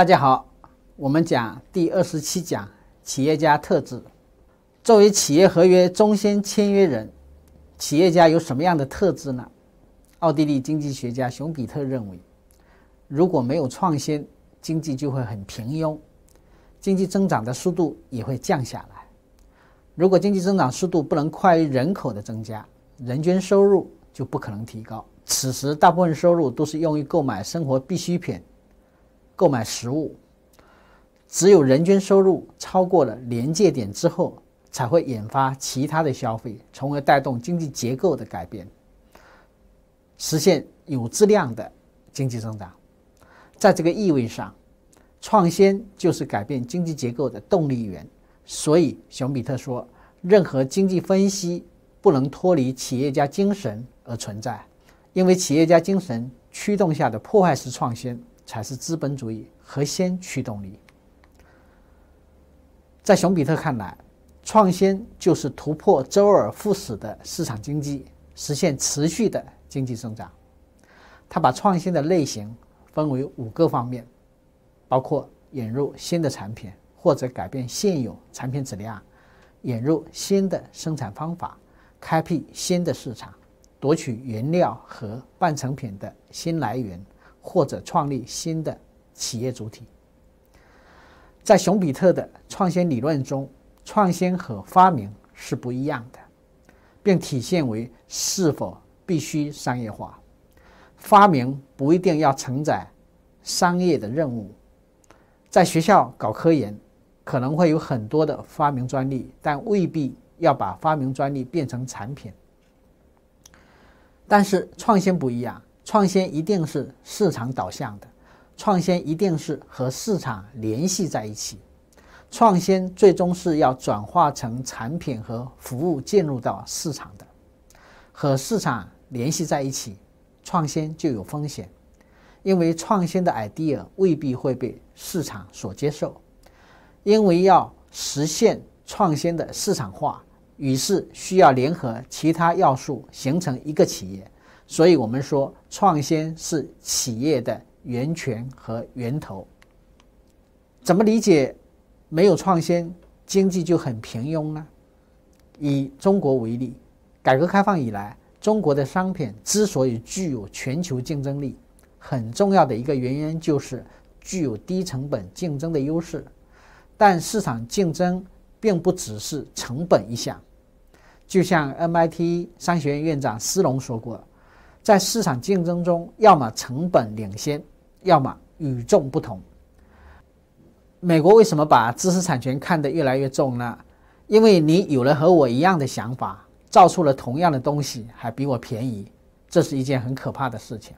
大家好，我们讲第二十七讲企业家特质。作为企业合约中心签约人，企业家有什么样的特质呢？奥地利经济学家熊彼特认为，如果没有创新，经济就会很平庸，经济增长的速度也会降下来。如果经济增长速度不能快于人口的增加，人均收入就不可能提高。此时，大部分收入都是用于购买生活必需品。购买食物，只有人均收入超过了临界点之后，才会引发其他的消费，从而带动经济结构的改变，实现有质量的经济增长。在这个意味上，创新就是改变经济结构的动力源。所以，熊彼特说，任何经济分析不能脱离企业家精神而存在，因为企业家精神驱动下的破坏式创新。才是资本主义核心驱动力。在熊彼特看来，创新就是突破周而复始的市场经济，实现持续的经济增长。他把创新的类型分为五个方面，包括引入新的产品或者改变现有产品质量，引入新的生产方法，开辟新的市场，夺取原料和半成品的新来源。或者创立新的企业主体，在熊彼特的创新理论中，创新和发明是不一样的，并体现为是否必须商业化。发明不一定要承载商业的任务，在学校搞科研可能会有很多的发明专利，但未必要把发明专利变成产品。但是创新不一样。创新一定是市场导向的，创新一定是和市场联系在一起，创新最终是要转化成产品和服务进入到市场的，和市场联系在一起，创新就有风险，因为创新的 idea 未必会被市场所接受，因为要实现创新的市场化，于是需要联合其他要素形成一个企业。所以，我们说，创新是企业的源泉和源头。怎么理解？没有创新，经济就很平庸呢？以中国为例，改革开放以来，中国的商品之所以具有全球竞争力，很重要的一个原因就是具有低成本竞争的优势。但市场竞争并不只是成本一项。就像 MIT 商学院院长斯隆说过。在市场竞争中，要么成本领先，要么与众不同。美国为什么把知识产权看得越来越重呢？因为你有了和我一样的想法，造出了同样的东西，还比我便宜，这是一件很可怕的事情。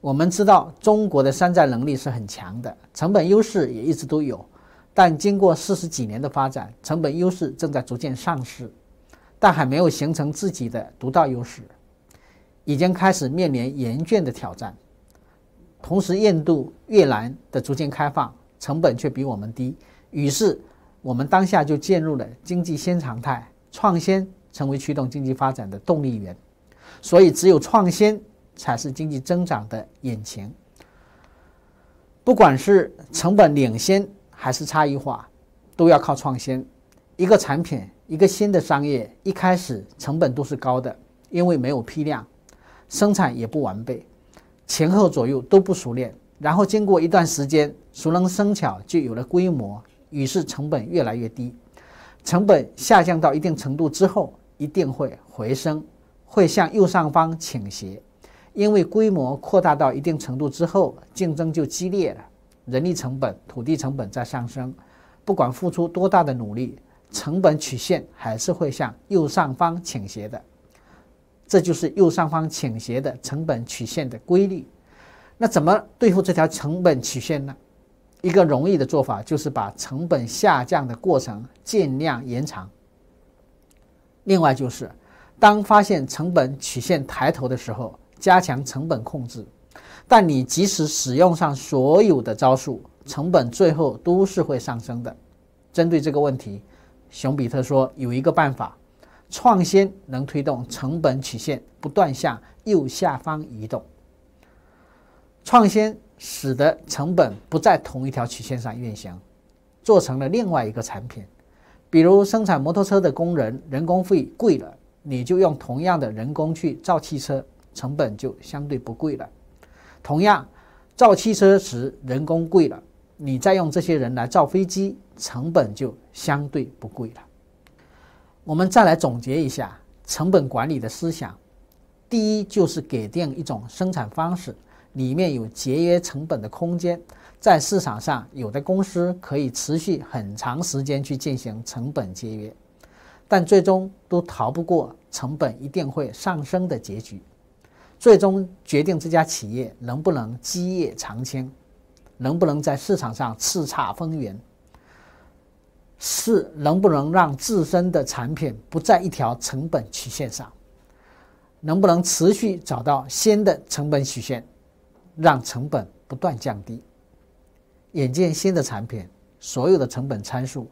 我们知道中国的山寨能力是很强的，成本优势也一直都有，但经过四十几年的发展，成本优势正在逐渐丧失，但还没有形成自己的独到优势。已经开始面临严峻的挑战，同时，印度、越南的逐渐开放，成本却比我们低。于是，我们当下就进入了经济新常态，创新成为驱动经济发展的动力源。所以，只有创新才是经济增长的引擎。不管是成本领先还是差异化，都要靠创新。一个产品、一个新的商业，一开始成本都是高的，因为没有批量。生产也不完备，前后左右都不熟练。然后经过一段时间，熟能生巧，就有了规模，于是成本越来越低。成本下降到一定程度之后，一定会回升，会向右上方倾斜。因为规模扩大到一定程度之后，竞争就激烈了，人力成本、土地成本在上升。不管付出多大的努力，成本曲线还是会向右上方倾斜的。这就是右上方倾斜的成本曲线的规律。那怎么对付这条成本曲线呢？一个容易的做法就是把成本下降的过程尽量延长。另外就是，当发现成本曲线抬头的时候，加强成本控制。但你即使使用上所有的招数，成本最后都是会上升的。针对这个问题，熊彼特说有一个办法。创新能推动成本曲线不断向右下方移动。创新使得成本不在同一条曲线上运行，做成了另外一个产品。比如生产摩托车的工人人工费贵了，你就用同样的人工去造汽车，成本就相对不贵了。同样，造汽车时人工贵了，你再用这些人来造飞机，成本就相对不贵了。我们再来总结一下成本管理的思想。第一，就是给定一种生产方式，里面有节约成本的空间。在市场上，有的公司可以持续很长时间去进行成本节约，但最终都逃不过成本一定会上升的结局。最终决定这家企业能不能基业长青，能不能在市场上叱咤风云。是能不能让自身的产品不在一条成本曲线上？能不能持续找到新的成本曲线，让成本不断降低？眼见新的产品，所有的成本参数，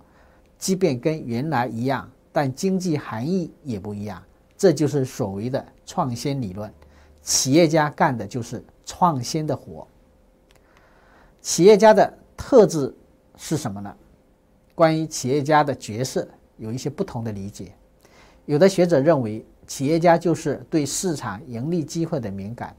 即便跟原来一样，但经济含义也不一样。这就是所谓的创新理论。企业家干的就是创新的活。企业家的特质是什么呢？关于企业家的角色有一些不同的理解，有的学者认为企业家就是对市场盈利机会的敏感。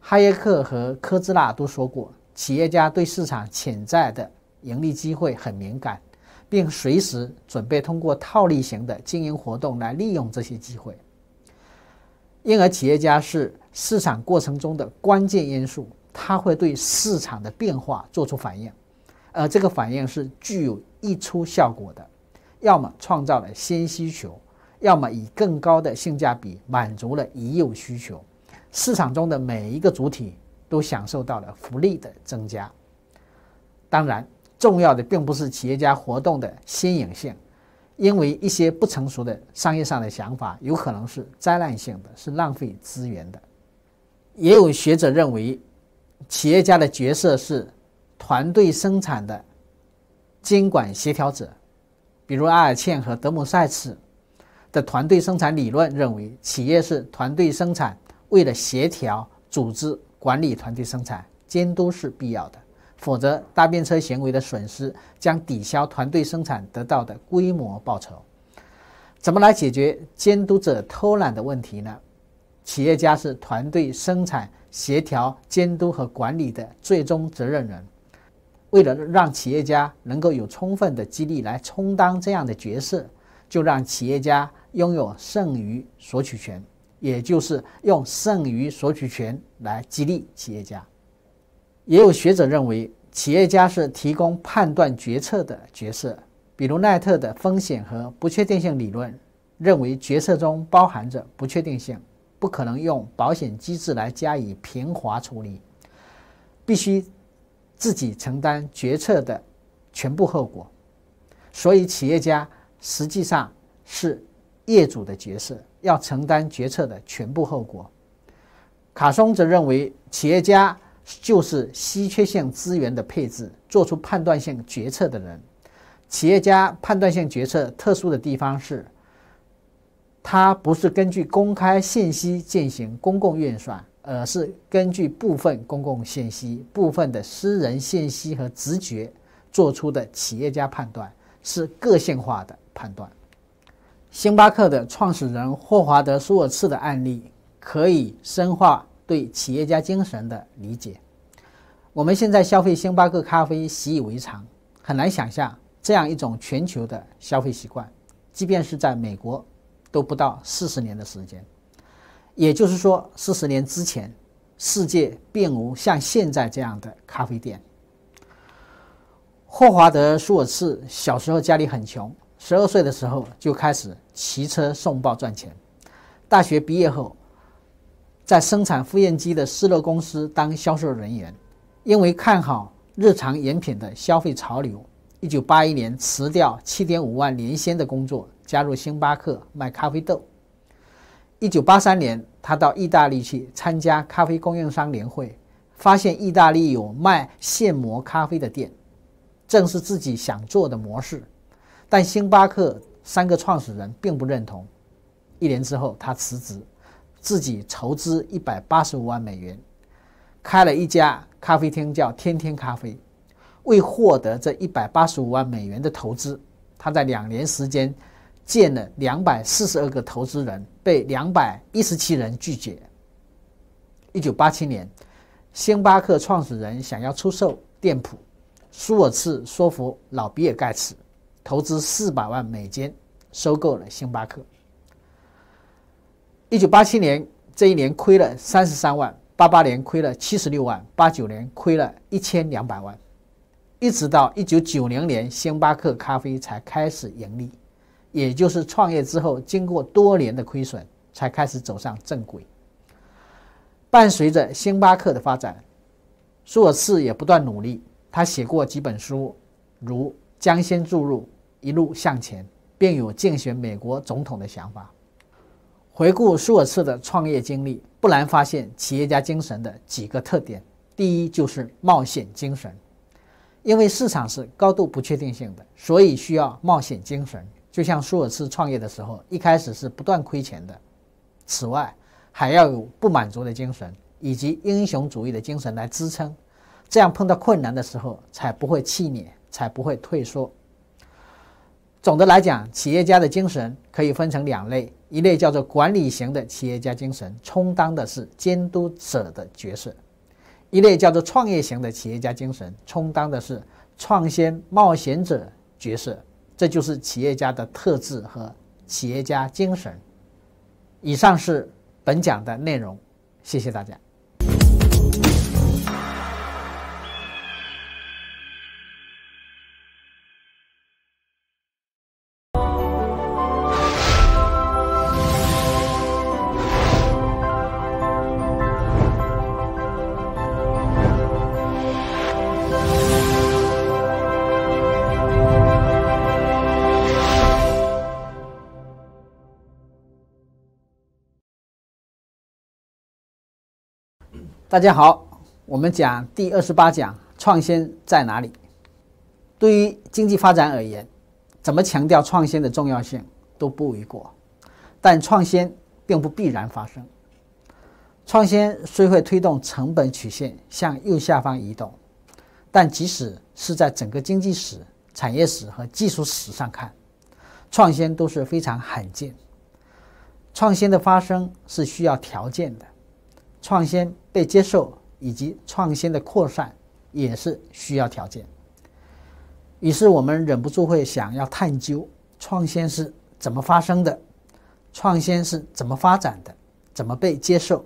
哈耶克和科兹纳都说过，企业家对市场潜在的盈利机会很敏感，并随时准备通过套利型的经营活动来利用这些机会。因而，企业家是市场过程中的关键因素，他会对市场的变化做出反应，而这个反应是具有。溢出效果的，要么创造了新需求，要么以更高的性价比满足了已有需求。市场中的每一个主体都享受到了福利的增加。当然，重要的并不是企业家活动的新颖性，因为一些不成熟的商业上的想法有可能是灾难性的，是浪费资源的。也有学者认为，企业家的角色是团队生产的。监管协调者，比如阿尔切和德姆塞茨的团队生产理论认为，企业是团队生产，为了协调、组织、管理团队生产，监督是必要的，否则搭便车行为的损失将抵消团队生产得到的规模报酬。怎么来解决监督者偷懒的问题呢？企业家是团队生产协调、监督和管理的最终责任人。为了让企业家能够有充分的激励来充当这样的角色，就让企业家拥有剩余索取权，也就是用剩余索取权来激励企业家。也有学者认为，企业家是提供判断决策的角色，比如奈特的风险和不确定性理论认为，决策中包含着不确定性，不可能用保险机制来加以平滑处理，必须。自己承担决策的全部后果，所以企业家实际上是业主的角色，要承担决策的全部后果。卡松则认为，企业家就是稀缺性资源的配置、做出判断性决策的人。企业家判断性决策特殊的地方是，他不是根据公开信息进行公共运算。而是根据部分公共信息、部分的私人信息和直觉做出的企业家判断，是个性化的判断。星巴克的创始人霍华德·舒尔茨的案例可以深化对企业家精神的理解。我们现在消费星巴克咖啡习以为常，很难想象这样一种全球的消费习惯，即便是在美国，都不到四十年的时间。也就是说，四十年之前，世界并无像现在这样的咖啡店。霍华德·舒尔茨小时候家里很穷，十二岁的时候就开始骑车送报赚钱。大学毕业后，在生产复印机的施乐公司当销售人员，因为看好日常饮品的消费潮流，一九八一年辞掉七点五万年薪的工作，加入星巴克卖咖啡豆。一九八三年，他到意大利去参加咖啡供应商年会，发现意大利有卖现磨咖啡的店，正是自己想做的模式。但星巴克三个创始人并不认同。一年之后，他辞职，自己筹资一百八十五万美元，开了一家咖啡厅，叫“天天咖啡”。为获得这一百八十五万美元的投资，他在两年时间。见了两百四十二个投资人，被两百一十七人拒绝。一九八七年，星巴克创始人想要出售店铺，舒尔茨说服老比尔·盖茨投资四百万美金，收购了星巴克。一九八七年这一年亏了三十三万，八八年亏了七十六万，八九年亏了一千两百万，一直到一九九零年，星巴克咖啡才开始盈利。也就是创业之后，经过多年的亏损，才开始走上正轨。伴随着星巴克的发展，舒尔茨也不断努力。他写过几本书，如《将心注入》，《一路向前》，并有竞选美国总统的想法。回顾舒尔茨的创业经历，不难发现企业家精神的几个特点：第一，就是冒险精神，因为市场是高度不确定性的，所以需要冒险精神。就像舒尔茨创业的时候，一开始是不断亏钱的。此外，还要有不满足的精神以及英雄主义的精神来支撑，这样碰到困难的时候才不会气馁，才不会退缩。总的来讲，企业家的精神可以分成两类：一类叫做管理型的企业家精神，充当的是监督者的角色；一类叫做创业型的企业家精神，充当的是创新冒险者角色。这就是企业家的特质和企业家精神。以上是本讲的内容，谢谢大家。大家好，我们讲第二十八讲，创新在哪里？对于经济发展而言，怎么强调创新的重要性都不为过。但创新并不必然发生。创新虽会推动成本曲线向右下方移动，但即使是在整个经济史、产业史和技术史上看，创新都是非常罕见。创新的发生是需要条件的。创新被接受以及创新的扩散也是需要条件。于是我们忍不住会想要探究创新是怎么发生的，创新是怎么发展的，怎么被接受，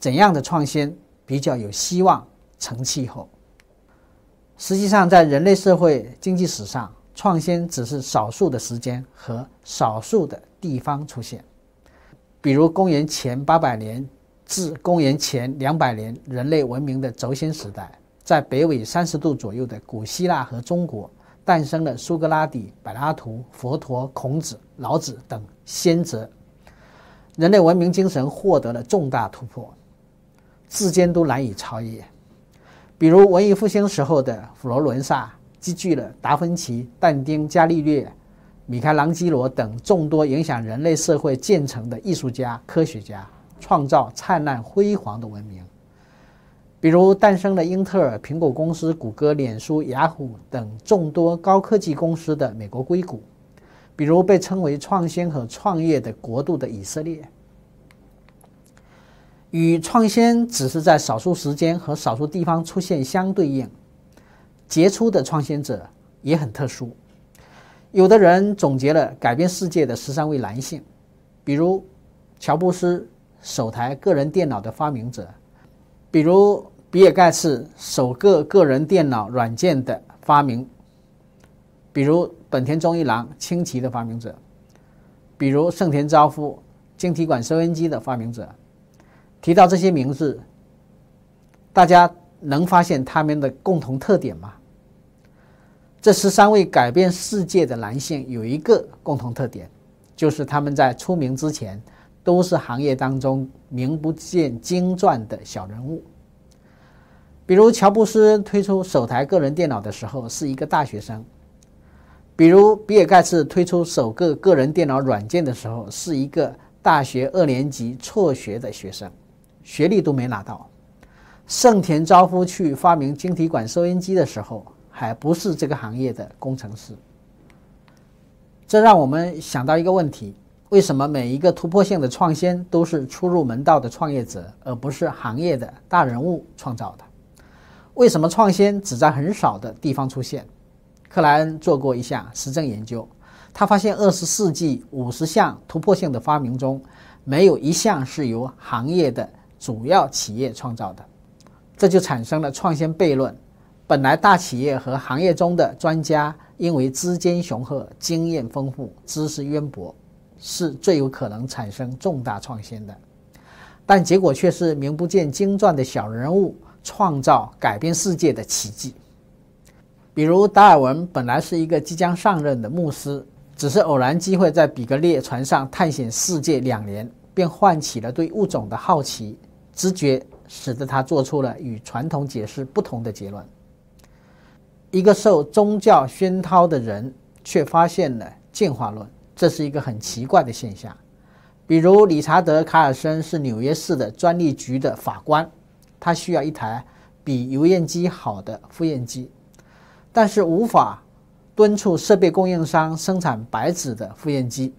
怎样的创新比较有希望成气候。实际上，在人类社会经济史上，创新只是少数的时间和少数的地方出现，比如公元前八百年。至公元前两百年，人类文明的轴心时代，在北纬三十度左右的古希腊和中国，诞生了苏格拉底、柏拉图、佛陀、孔子、老子等先哲，人类文明精神获得了重大突破，至今都难以超越。比如文艺复兴时候的佛罗伦萨，积聚了达芬奇、但丁、伽利略、米开朗基罗等众多影响人类社会进程的艺术家、科学家。创造灿烂辉煌的文明，比如诞生了英特尔、苹果公司、谷歌、脸书、雅虎等众多高科技公司的美国硅谷，比如被称为创新和创业的国度的以色列。与创新只是在少数时间和少数地方出现相对应，杰出的创新者也很特殊。有的人总结了改变世界的十三位男性，比如乔布斯。首台个人电脑的发明者，比如比尔盖茨，首个个人电脑软件的发明，比如本田中一郎、轻骑的发明者，比如盛田昭夫、晶体管收音机的发明者。提到这些名字，大家能发现他们的共同特点吗？这十三位改变世界的男性有一个共同特点，就是他们在出名之前。都是行业当中名不见经传的小人物。比如乔布斯推出首台个人电脑的时候是一个大学生，比如比尔盖茨推出首个个人电脑软件的时候是一个大学二年级辍学的学生，学历都没拿到。盛田昭夫去发明晶体管收音机的时候还不是这个行业的工程师。这让我们想到一个问题。为什么每一个突破性的创新都是初入门道的创业者，而不是行业的大人物创造的？为什么创新只在很少的地方出现？克莱恩做过一项实证研究，他发现二十世纪五十项突破性的发明中，没有一项是由行业的主要企业创造的。这就产生了创新悖论：本来大企业和行业中的专家，因为资金雄厚、经验丰富、知识渊博。是最有可能产生重大创新的，但结果却是名不见经传的小人物创造改变世界的奇迹。比如达尔文本来是一个即将上任的牧师，只是偶然机会在比格列船上探险世界两年，便唤起了对物种的好奇。直觉使得他做出了与传统解释不同的结论。一个受宗教熏陶的人却发现了进化论。这是一个很奇怪的现象，比如理查德·卡尔森是纽约市的专利局的法官，他需要一台比油烟机好的复印机，但是无法敦促设备供应商生产白纸的复印机，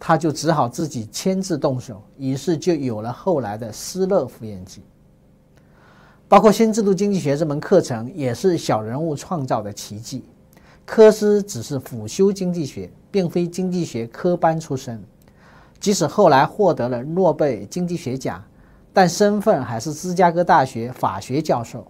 他就只好自己亲自动手，于是就有了后来的施乐复印机。包括新制度经济学这门课程也是小人物创造的奇迹，科斯只是辅修经济学。并非经济学科班出身，即使后来获得了诺贝尔经济学奖，但身份还是芝加哥大学法学教授。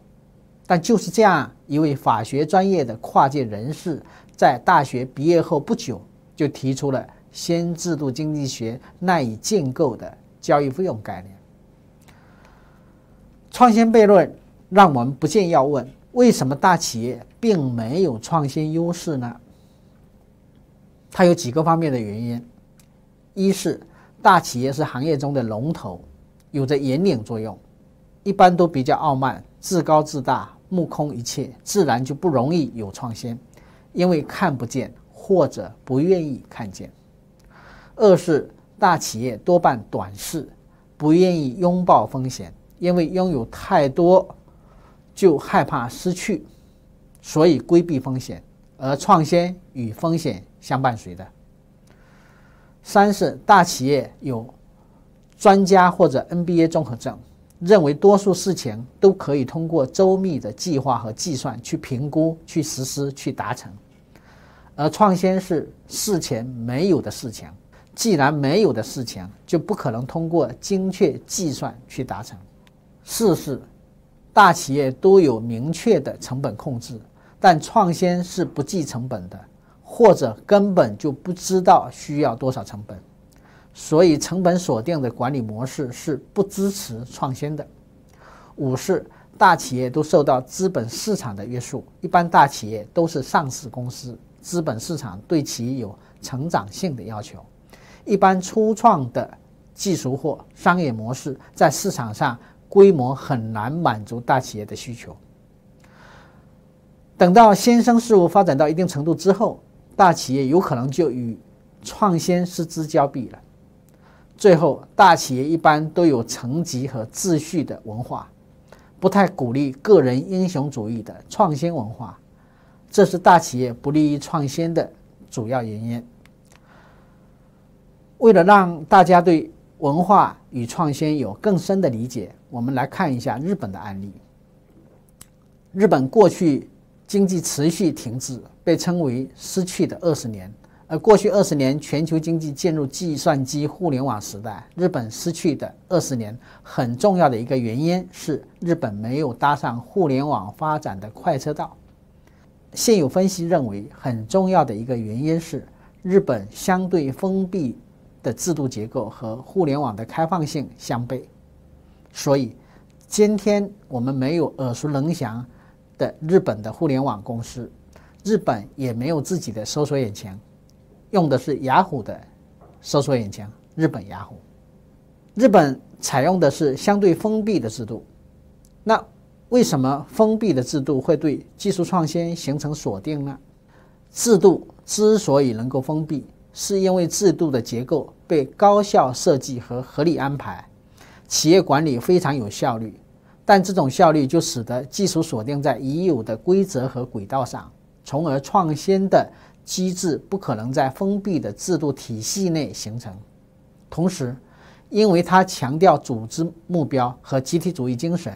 但就是这样一位法学专业的跨界人士，在大学毕业后不久，就提出了新制度经济学难以建构的交易费用概念。创新悖论让我们不禁要问：为什么大企业并没有创新优势呢？它有几个方面的原因：一是大企业是行业中的龙头，有着引领作用，一般都比较傲慢、自高自大、目空一切，自然就不容易有创新，因为看不见或者不愿意看见；二是大企业多半短视，不愿意拥抱风险，因为拥有太多就害怕失去，所以规避风险，而创新与风险。相伴随的。三是大企业有专家或者 NBA 综合症，认为多数事情都可以通过周密的计划和计算去评估、去实施、去达成，而创新是事前没有的事情。既然没有的事情，就不可能通过精确计算去达成。四是大企业都有明确的成本控制，但创新是不计成本的。或者根本就不知道需要多少成本，所以成本锁定的管理模式是不支持创新的。五是大企业都受到资本市场的约束，一般大企业都是上市公司，资本市场对其有成长性的要求。一般初创的技术或商业模式在市场上规模很难满足大企业的需求。等到新生事物发展到一定程度之后。大企业有可能就与创新失之交臂了。最后，大企业一般都有层级和秩序的文化，不太鼓励个人英雄主义的创新文化，这是大企业不利于创新的主要原因。为了让大家对文化与创新有更深的理解，我们来看一下日本的案例。日本过去。经济持续停滞，被称为“失去的二十年”。而过去二十年，全球经济进入计算机互联网时代。日本失去的二十年，很重要的一个原因是日本没有搭上互联网发展的快车道。现有分析认为，很重要的一个原因是日本相对封闭的制度结构和互联网的开放性相悖。所以，今天我们没有耳熟能详。日本的互联网公司，日本也没有自己的搜索引擎，用的是雅虎的搜索引擎，日本雅虎。日本采用的是相对封闭的制度。那为什么封闭的制度会对技术创新形成锁定呢？制度之所以能够封闭，是因为制度的结构被高效设计和合理安排，企业管理非常有效率。但这种效率就使得技术锁定在已有的规则和轨道上，从而创新的机制不可能在封闭的制度体系内形成。同时，因为它强调组织目标和集体主义精神，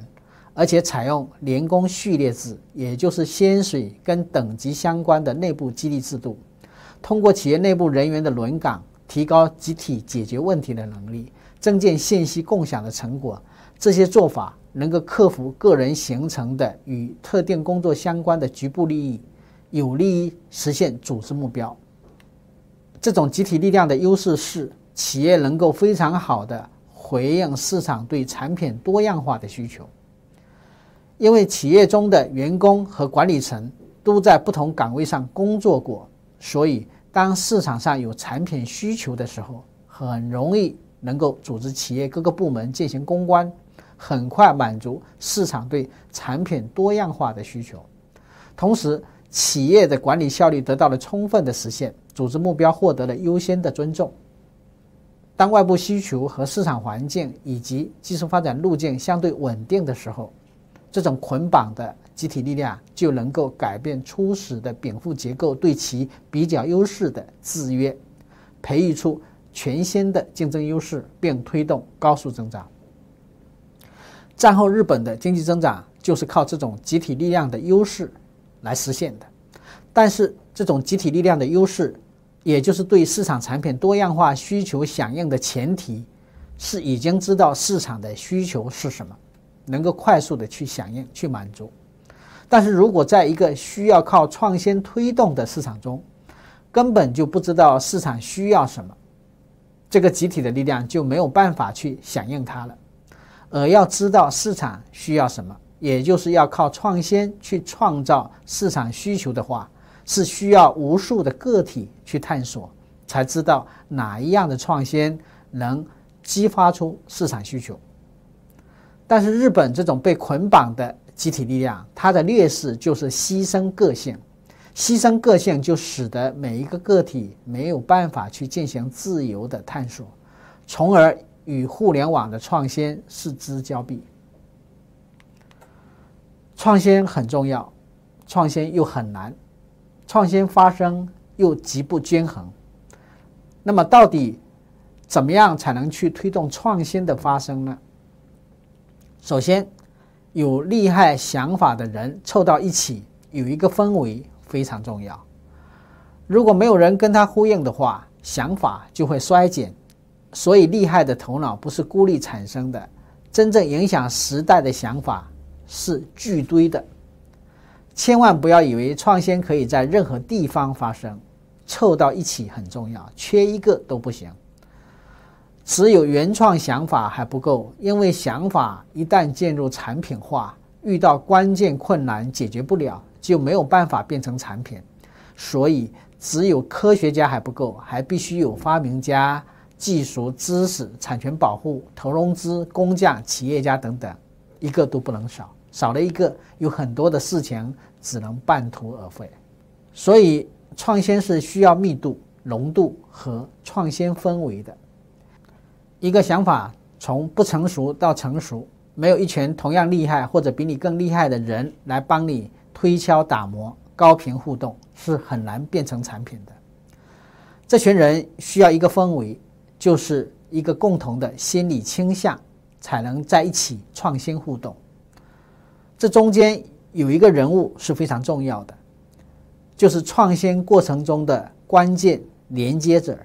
而且采用连工序列制，也就是薪水跟等级相关的内部激励制度，通过企业内部人员的轮岗，提高集体解决问题的能力，增进信息共享的成果。这些做法。能够克服个人形成的与特定工作相关的局部利益，有利于实现组织目标。这种集体力量的优势是，企业能够非常好的回应市场对产品多样化的需求。因为企业中的员工和管理层都在不同岗位上工作过，所以当市场上有产品需求的时候，很容易能够组织企业各个部门进行公关。很快满足市场对产品多样化的需求，同时企业的管理效率得到了充分的实现，组织目标获得了优先的尊重。当外部需求和市场环境以及技术发展路径相对稳定的时候，这种捆绑的集体力量就能够改变初始的禀赋结构对其比较优势的制约，培育出全新的竞争优势，并推动高速增长。战后日本的经济增长就是靠这种集体力量的优势来实现的，但是这种集体力量的优势，也就是对市场产品多样化需求响应的前提，是已经知道市场的需求是什么，能够快速的去响应去满足。但是如果在一个需要靠创新推动的市场中，根本就不知道市场需要什么，这个集体的力量就没有办法去响应它了。而要知道市场需要什么，也就是要靠创新去创造市场需求的话，是需要无数的个体去探索，才知道哪一样的创新能激发出市场需求。但是日本这种被捆绑的集体力量，它的劣势就是牺牲个性，牺牲个性就使得每一个个体没有办法去进行自由的探索，从而。与互联网的创新失之交臂，创新很重要，创新又很难，创新发生又极不均衡。那么，到底怎么样才能去推动创新的发生呢？首先，有厉害想法的人凑到一起，有一个氛围非常重要。如果没有人跟他呼应的话，想法就会衰减。所以，厉害的头脑不是孤立产生的，真正影响时代的想法是聚堆的。千万不要以为创新可以在任何地方发生，凑到一起很重要，缺一个都不行。只有原创想法还不够，因为想法一旦进入产品化，遇到关键困难解决不了，就没有办法变成产品。所以，只有科学家还不够，还必须有发明家。技术、知识产权保护、投融资、工匠、企业家等等，一个都不能少，少了一个，有很多的事情只能半途而废。所以，创新是需要密度、浓度和创新氛围的。一个想法从不成熟到成熟，没有一群同样厉害或者比你更厉害的人来帮你推敲打磨，高频互动是很难变成产品的。这群人需要一个氛围。就是一个共同的心理倾向，才能在一起创新互动。这中间有一个人物是非常重要的，就是创新过程中的关键连接者，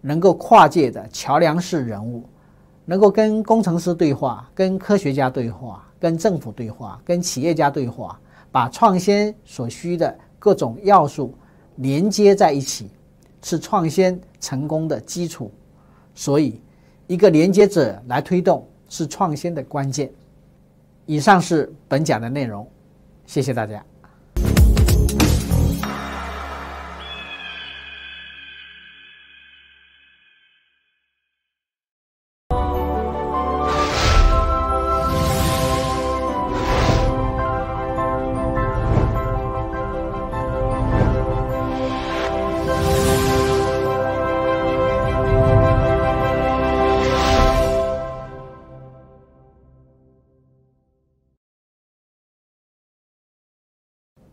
能够跨界的桥梁式人物，能够跟工程师对话、跟科学家对话、跟政府对话、跟企业家对话，把创新所需的各种要素连接在一起，是创新成功的基础。所以，一个连接者来推动是创新的关键。以上是本讲的内容，谢谢大家。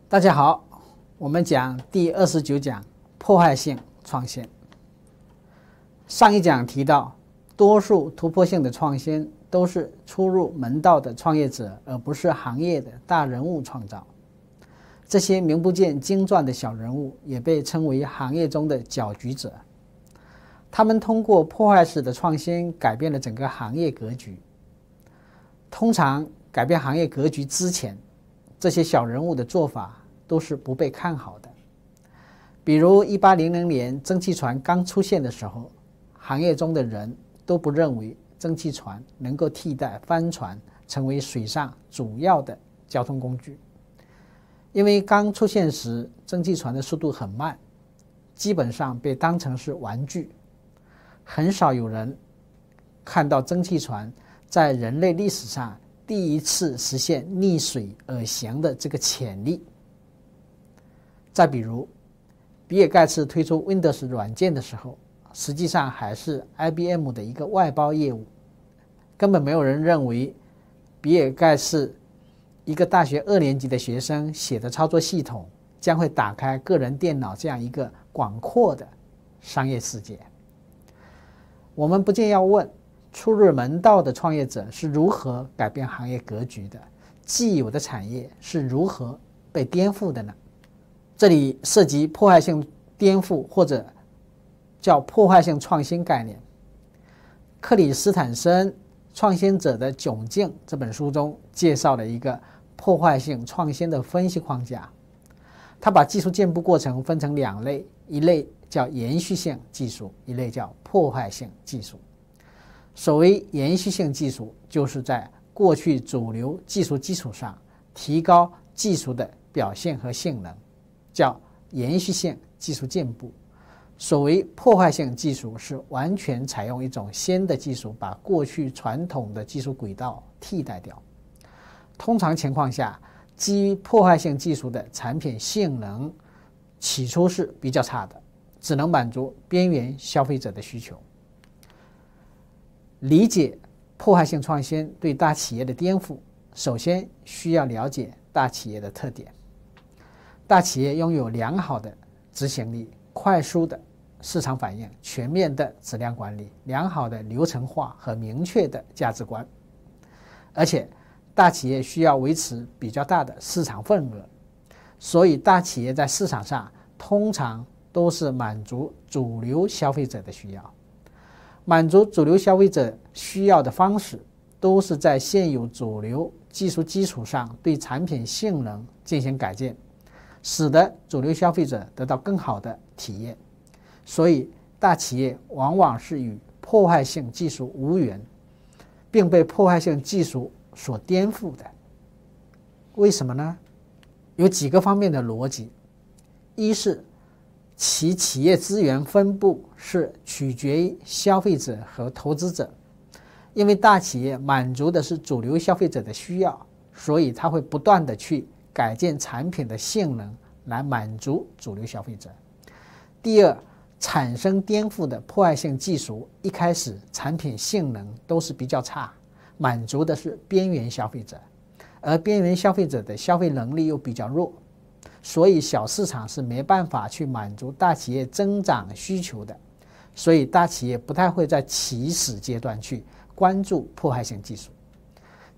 大家好，我们讲第二十九讲破坏性创新。上一讲提到，多数突破性的创新都是初入门道的创业者，而不是行业的大人物创造。这些名不见经传的小人物，也被称为行业中的搅局者。他们通过破坏式的创新，改变了整个行业格局。通常改变行业格局之前。这些小人物的做法都是不被看好的。比如，一八零零年蒸汽船刚出现的时候，行业中的人都不认为蒸汽船能够替代帆船成为水上主要的交通工具，因为刚出现时蒸汽船的速度很慢，基本上被当成是玩具，很少有人看到蒸汽船在人类历史上。第一次实现逆水而翔的这个潜力。再比如，比尔盖茨推出 Windows 软件的时候，实际上还是 IBM 的一个外包业务，根本没有人认为比尔盖茨一个大学二年级的学生写的操作系统将会打开个人电脑这样一个广阔的商业世界。我们不禁要问。初入门道的创业者是如何改变行业格局的？既有的产业是如何被颠覆的呢？这里涉及破坏性颠覆或者叫破坏性创新概念。克里斯坦森《创新者的窘境》这本书中介绍了一个破坏性创新的分析框架。他把技术进步过程分成两类：一类叫延续性技术，一类叫破坏性技术。所谓延续性技术，就是在过去主流技术基础上提高技术的表现和性能，叫延续性技术进步。所谓破坏性技术，是完全采用一种新的技术，把过去传统的技术轨道替代掉。通常情况下，基于破坏性技术的产品性能起初是比较差的，只能满足边缘消费者的需求。理解破坏性创新对大企业的颠覆，首先需要了解大企业的特点。大企业拥有良好的执行力、快速的市场反应、全面的质量管理、良好的流程化和明确的价值观，而且大企业需要维持比较大的市场份额，所以大企业在市场上通常都是满足主流消费者的需要。满足主流消费者需要的方式，都是在现有主流技术基础上对产品性能进行改进，使得主流消费者得到更好的体验。所以，大企业往往是与破坏性技术无缘，并被破坏性技术所颠覆的。为什么呢？有几个方面的逻辑：一是。其企业资源分布是取决于消费者和投资者，因为大企业满足的是主流消费者的需要，所以它会不断的去改进产品的性能来满足主流消费者。第二，产生颠覆的破坏性技术，一开始产品性能都是比较差，满足的是边缘消费者，而边缘消费者的消费能力又比较弱。所以小市场是没办法去满足大企业增长需求的，所以大企业不太会在起始阶段去关注破坏性技术。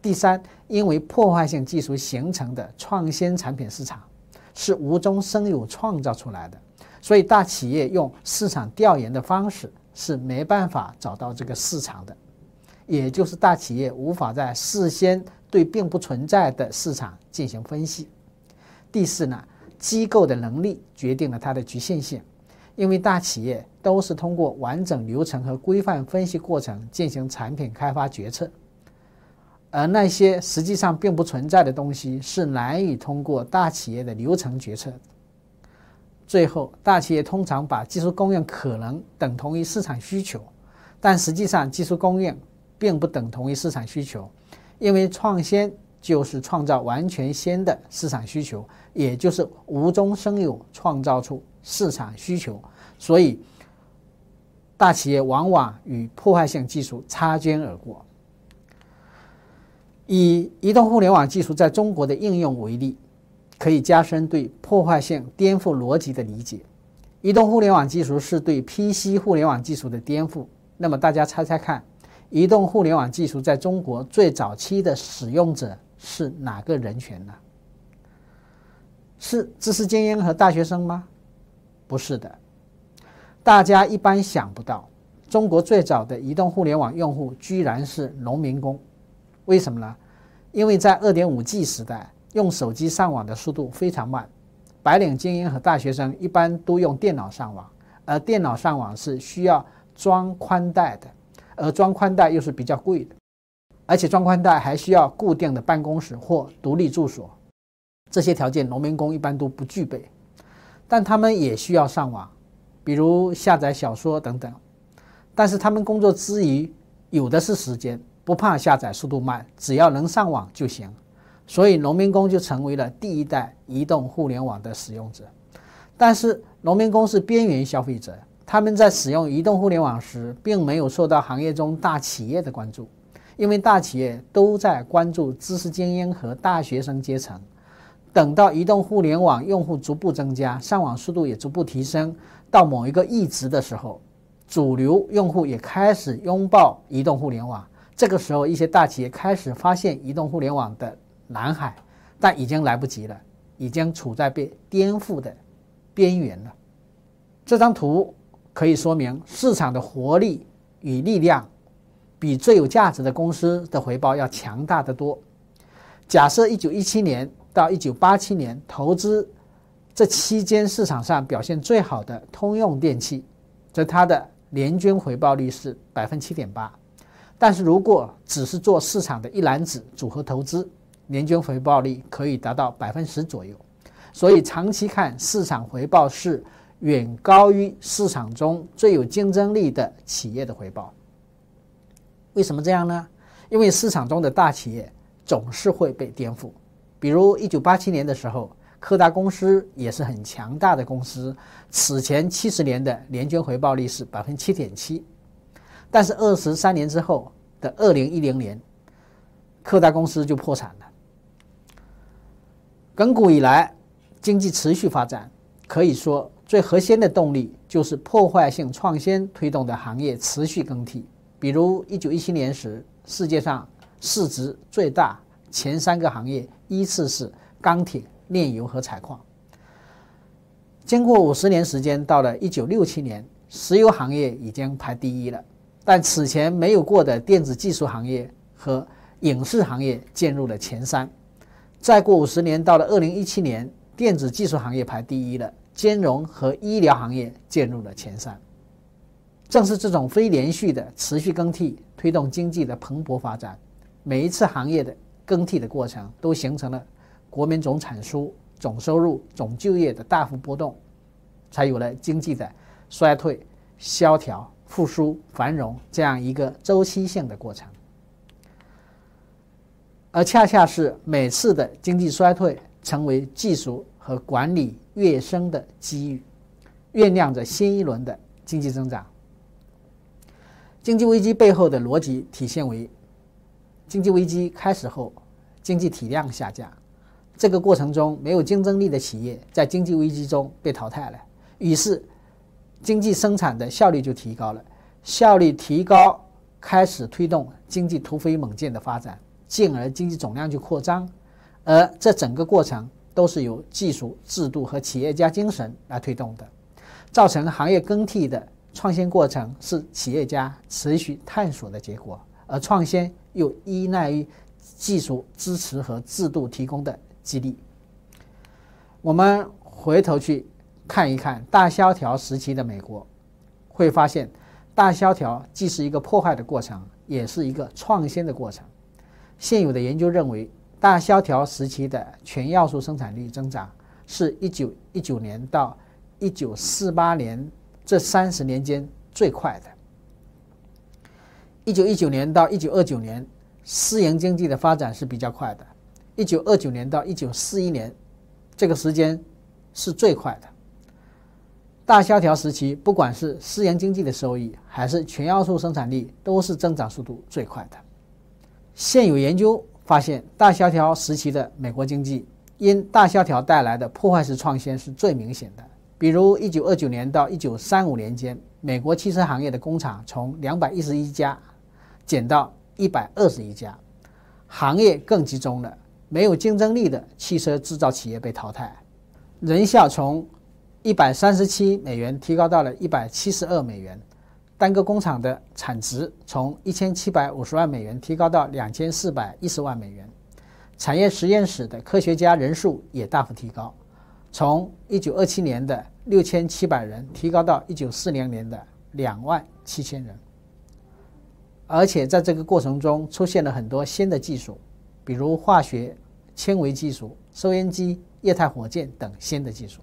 第三，因为破坏性技术形成的创新产品市场是无中生有创造出来的，所以大企业用市场调研的方式是没办法找到这个市场的，也就是大企业无法在事先对并不存在的市场进行分析。第四呢？机构的能力决定了它的局限性，因为大企业都是通过完整流程和规范分析过程进行产品开发决策，而那些实际上并不存在的东西是难以通过大企业的流程决策。最后，大企业通常把技术供应可能等同于市场需求，但实际上技术供应并不等同于市场需求，因为创新就是创造完全新的市场需求。也就是无中生有，创造出市场需求，所以大企业往往与破坏性技术擦肩而过。以移动互联网技术在中国的应用为例，可以加深对破坏性颠覆逻辑的理解。移动互联网技术是对 PC 互联网技术的颠覆，那么大家猜猜看，移动互联网技术在中国最早期的使用者是哪个人群呢？是知识精英和大学生吗？不是的，大家一般想不到，中国最早的移动互联网用户居然是农民工。为什么呢？因为在 2.5G 时代，用手机上网的速度非常慢，白领精英和大学生一般都用电脑上网，而电脑上网是需要装宽带的，而装宽带又是比较贵的，而且装宽带还需要固定的办公室或独立住所。这些条件农民工一般都不具备，但他们也需要上网，比如下载小说等等。但是他们工作之余有的是时间，不怕下载速度慢，只要能上网就行。所以农民工就成为了第一代移动互联网的使用者。但是农民工是边缘消费者，他们在使用移动互联网时，并没有受到行业中大企业的关注，因为大企业都在关注知识精英和大学生阶层。等到移动互联网用户逐步增加，上网速度也逐步提升到某一个阈值的时候，主流用户也开始拥抱移动互联网。这个时候，一些大企业开始发现移动互联网的蓝海，但已经来不及了，已经处在被颠覆的边缘了。这张图可以说明市场的活力与力量，比最有价值的公司的回报要强大的多。假设一九一七年。到一九八七年投资，这期间市场上表现最好的通用电器，则它的年均回报率是百分七点八，但是如果只是做市场的一篮子组合投资，年均回报率可以达到百分十左右。所以长期看，市场回报是远高于市场中最有竞争力的企业的回报。为什么这样呢？因为市场中的大企业总是会被颠覆。比如一九八七年的时候，柯达公司也是很强大的公司。此前七十年的年均回报率是百分之七点七，但是二十三年之后的二零一零年，柯达公司就破产了。亘古以来，经济持续发展，可以说最核心的动力就是破坏性创新推动的行业持续更替。比如一九一七年时，世界上市值最大。前三个行业依次是钢铁、炼油和采矿。经过五十年时间，到了一九六七年，石油行业已经排第一了。但此前没有过的电子技术行业和影视行业进入了前三。再过五十年，到了二零一七年，电子技术行业排第一了，金融和医疗行业进入了前三。正是这种非连续的持续更替，推动经济的蓬勃发展。每一次行业的。更替的过程，都形成了国民总产出、总收入、总就业的大幅波动，才有了经济的衰退、萧条、复苏、繁荣这样一个周期性的过程。而恰恰是每次的经济衰退，成为技术和管理跃升的机遇，酝酿着新一轮的经济增长。经济危机背后的逻辑体现为。经济危机开始后，经济体量下降。这个过程中，没有竞争力的企业在经济危机中被淘汰了。于是，经济生产的效率就提高了。效率提高开始推动经济突飞猛进的发展，进而经济总量就扩张。而这整个过程都是由技术、制度和企业家精神来推动的。造成行业更替的创新过程是企业家持续探索的结果。而创新又依赖于技术支持和制度提供的激励。我们回头去看一看大萧条时期的美国，会发现大萧条既是一个破坏的过程，也是一个创新的过程。现有的研究认为，大萧条时期的全要素生产率增长是一九一九年到一九四八年这三十年间最快的。一九一九年到一九二九年，私营经济的发展是比较快的。一九二九年到一九四一年，这个时间是最快的。大萧条时期，不管是私营经济的收益，还是全要素生产力，都是增长速度最快的。现有研究发现，大萧条时期的美国经济因大萧条带来的破坏式创新是最明显的。比如一九二九年到一九三五年间，美国汽车行业的工厂从两百一十一家。减到一百二十一家，行业更集中了，没有竞争力的汽车制造企业被淘汰，人效从一百三十七美元提高到了一百七十二美元，单个工厂的产值从一千七百五十万美元提高到两千四百一十万美元，产业实验室的科学家人数也大幅提高，从一九二七年的六千七百人提高到一九四零年的两万七千人。而且在这个过程中出现了很多新的技术，比如化学、纤维技术、收音机、液态火箭等新的技术。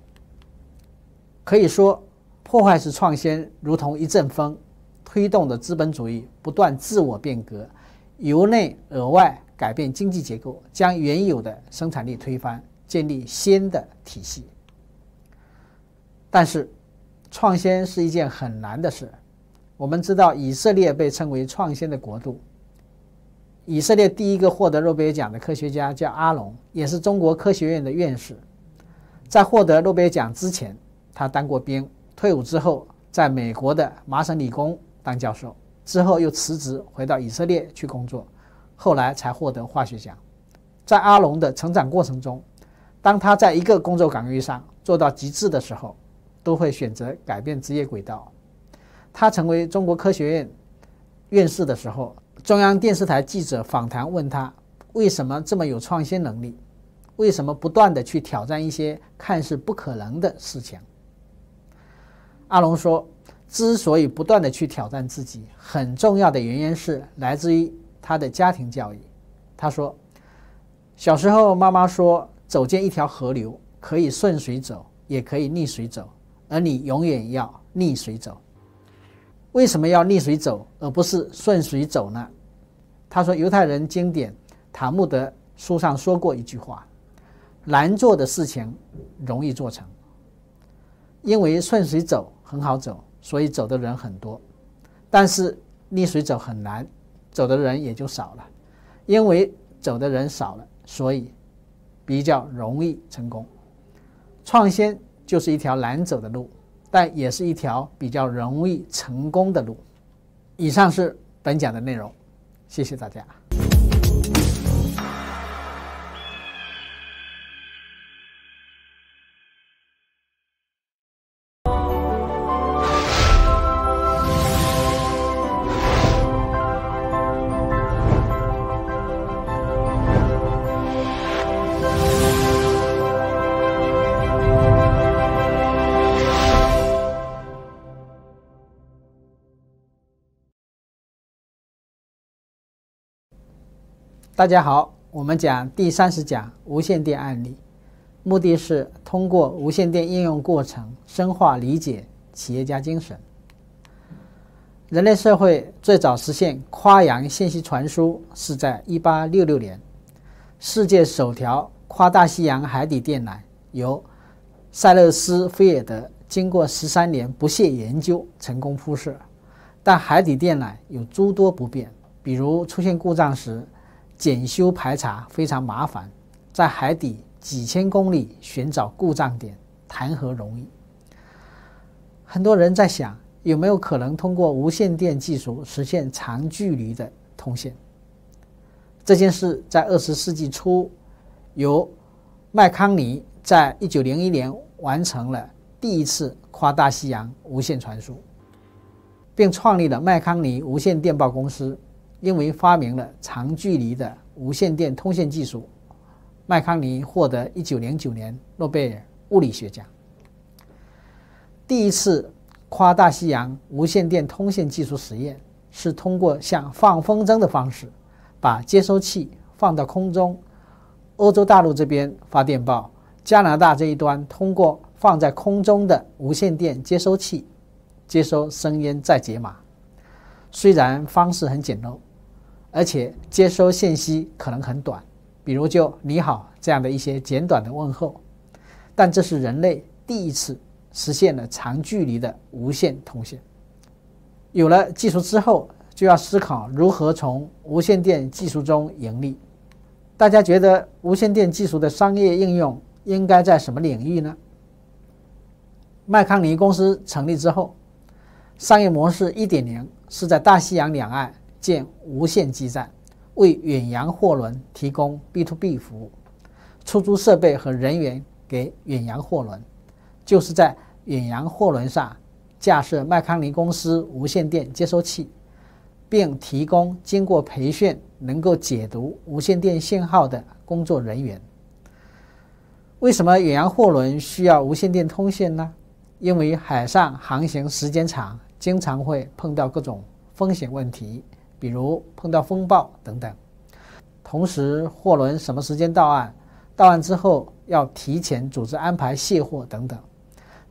可以说，破坏式创新如同一阵风，推动着资本主义不断自我变革，由内而外改变经济结构，将原有的生产力推翻，建立新的体系。但是，创新是一件很难的事。我们知道以色列被称为创新的国度。以色列第一个获得诺贝尔奖的科学家叫阿龙，也是中国科学院的院士。在获得诺贝尔奖之前，他当过兵，退伍之后在美国的麻省理工当教授，之后又辞职回到以色列去工作，后来才获得化学奖。在阿龙的成长过程中，当他在一个工作岗位上做到极致的时候，都会选择改变职业轨道。他成为中国科学院院士的时候，中央电视台记者访谈问他为什么这么有创新能力，为什么不断的去挑战一些看似不可能的事情。阿龙说，之所以不断的去挑战自己，很重要的原因是来自于他的家庭教育。他说，小时候妈妈说，走进一条河流，可以顺水走，也可以逆水走，而你永远要逆水走。为什么要逆水走，而不是顺水走呢？他说，犹太人经典《塔木德》书上说过一句话：“难做的事情容易做成，因为顺水走很好走，所以走的人很多；但是逆水走很难，走的人也就少了。因为走的人少了，所以比较容易成功。创新就是一条难走的路。”但也是一条比较容易成功的路。以上是本讲的内容，谢谢大家。大家好，我们讲第三十讲无线电案例，目的是通过无线电应用过程深化理解企业家精神。人类社会最早实现跨洋信息传输是在一八六六年，世界首条跨大西洋海底电缆由塞勒斯·菲尔德经过十三年不懈研究成功铺设，但海底电缆有诸多不便，比如出现故障时。检修排查非常麻烦，在海底几千公里寻找故障点，谈何容易？很多人在想，有没有可能通过无线电技术实现长距离的通信？这件事在二十世纪初，由麦康尼在一九零一年完成了第一次跨大西洋无线传输，并创立了麦康尼无线电报公司。因为发明了长距离的无线电通信技术，麦康尼获得一九零九年诺贝尔物理学奖。第一次跨大西洋无线电通信技术实验是通过像放风筝的方式，把接收器放到空中，欧洲大陆这边发电报，加拿大这一端通过放在空中的无线电接收器接收声音再解码。虽然方式很简陋。而且接收信息可能很短，比如就“你好”这样的一些简短的问候。但这是人类第一次实现了长距离的无线通信。有了技术之后，就要思考如何从无线电技术中盈利。大家觉得无线电技术的商业应用应该在什么领域呢？麦康尼公司成立之后，商业模式1.0是在大西洋两岸。建无线基站，为远洋货轮提供 B to B 服务，出租设备和人员给远洋货轮，就是在远洋货轮上架设麦康尼公司无线电接收器，并提供经过培训能够解读无线电信号的工作人员。为什么远洋货轮需要无线电通信呢？因为海上航行时间长，经常会碰到各种风险问题。比如碰到风暴等等，同时货轮什么时间到岸，到岸之后要提前组织安排卸货等等，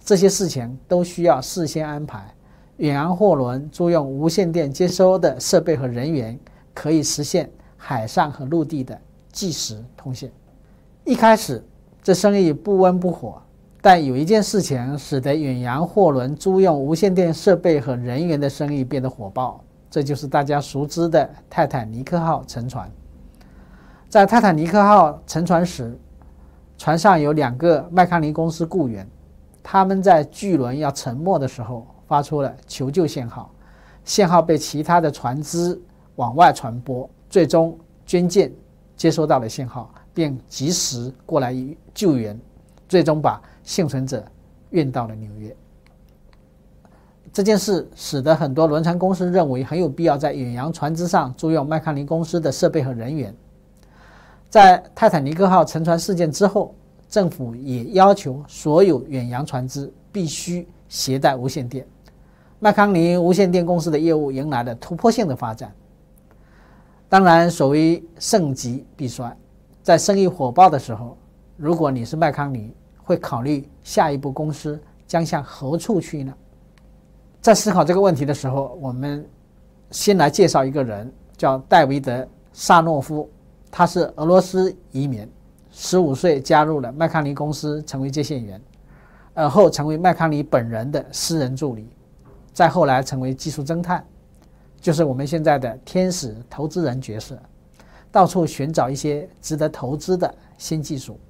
这些事情都需要事先安排。远洋货轮租用无线电接收的设备和人员，可以实现海上和陆地的即时通信。一开始这生意不温不火，但有一件事情使得远洋货轮租用无线电设备和人员的生意变得火爆。这就是大家熟知的泰坦尼克号沉船。在泰坦尼克号沉船时，船上有两个麦康林公司雇员，他们在巨轮要沉没的时候发出了求救信号，信号被其他的船只往外传播，最终军舰接收到了信号，并及时过来救援，最终把幸存者运到了纽约。这件事使得很多轮船公司认为很有必要在远洋船只上租用麦康林公司的设备和人员。在泰坦尼克号沉船事件之后，政府也要求所有远洋船只必须携带无线电。麦康林无线电公司的业务迎来了突破性的发展。当然，所谓盛极必衰，在生意火爆的时候，如果你是麦康林，会考虑下一步公司将向何处去呢？在思考这个问题的时候，我们先来介绍一个人，叫戴维德·萨诺夫，他是俄罗斯移民，十五岁加入了麦康尼公司，成为接线员，而后成为麦康尼本人的私人助理，再后来成为技术侦探，就是我们现在的天使投资人角色，到处寻找一些值得投资的新技术。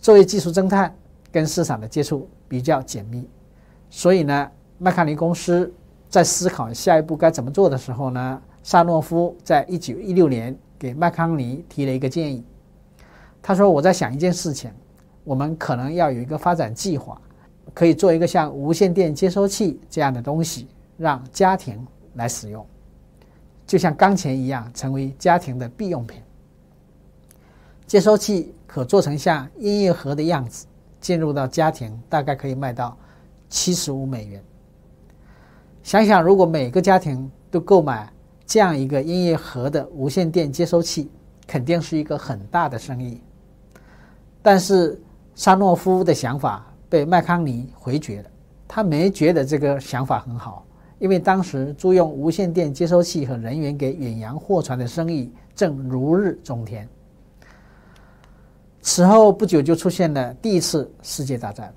作为技术侦探，跟市场的接触比较紧密，所以呢。麦康尼公司在思考下一步该怎么做的时候呢，萨诺夫在1916年给麦康尼提了一个建议。他说：“我在想一件事情，我们可能要有一个发展计划，可以做一个像无线电接收器这样的东西，让家庭来使用，就像钢琴一样，成为家庭的必用品。接收器可做成像音乐盒的样子，进入到家庭，大概可以卖到七十五美元。”想想，如果每个家庭都购买这样一个音乐盒的无线电接收器，肯定是一个很大的生意。但是沙诺夫的想法被麦康尼回绝了，他没觉得这个想法很好，因为当时租用无线电接收器和人员给远洋货船的生意正如日中天。此后不久就出现了第一次世界大战，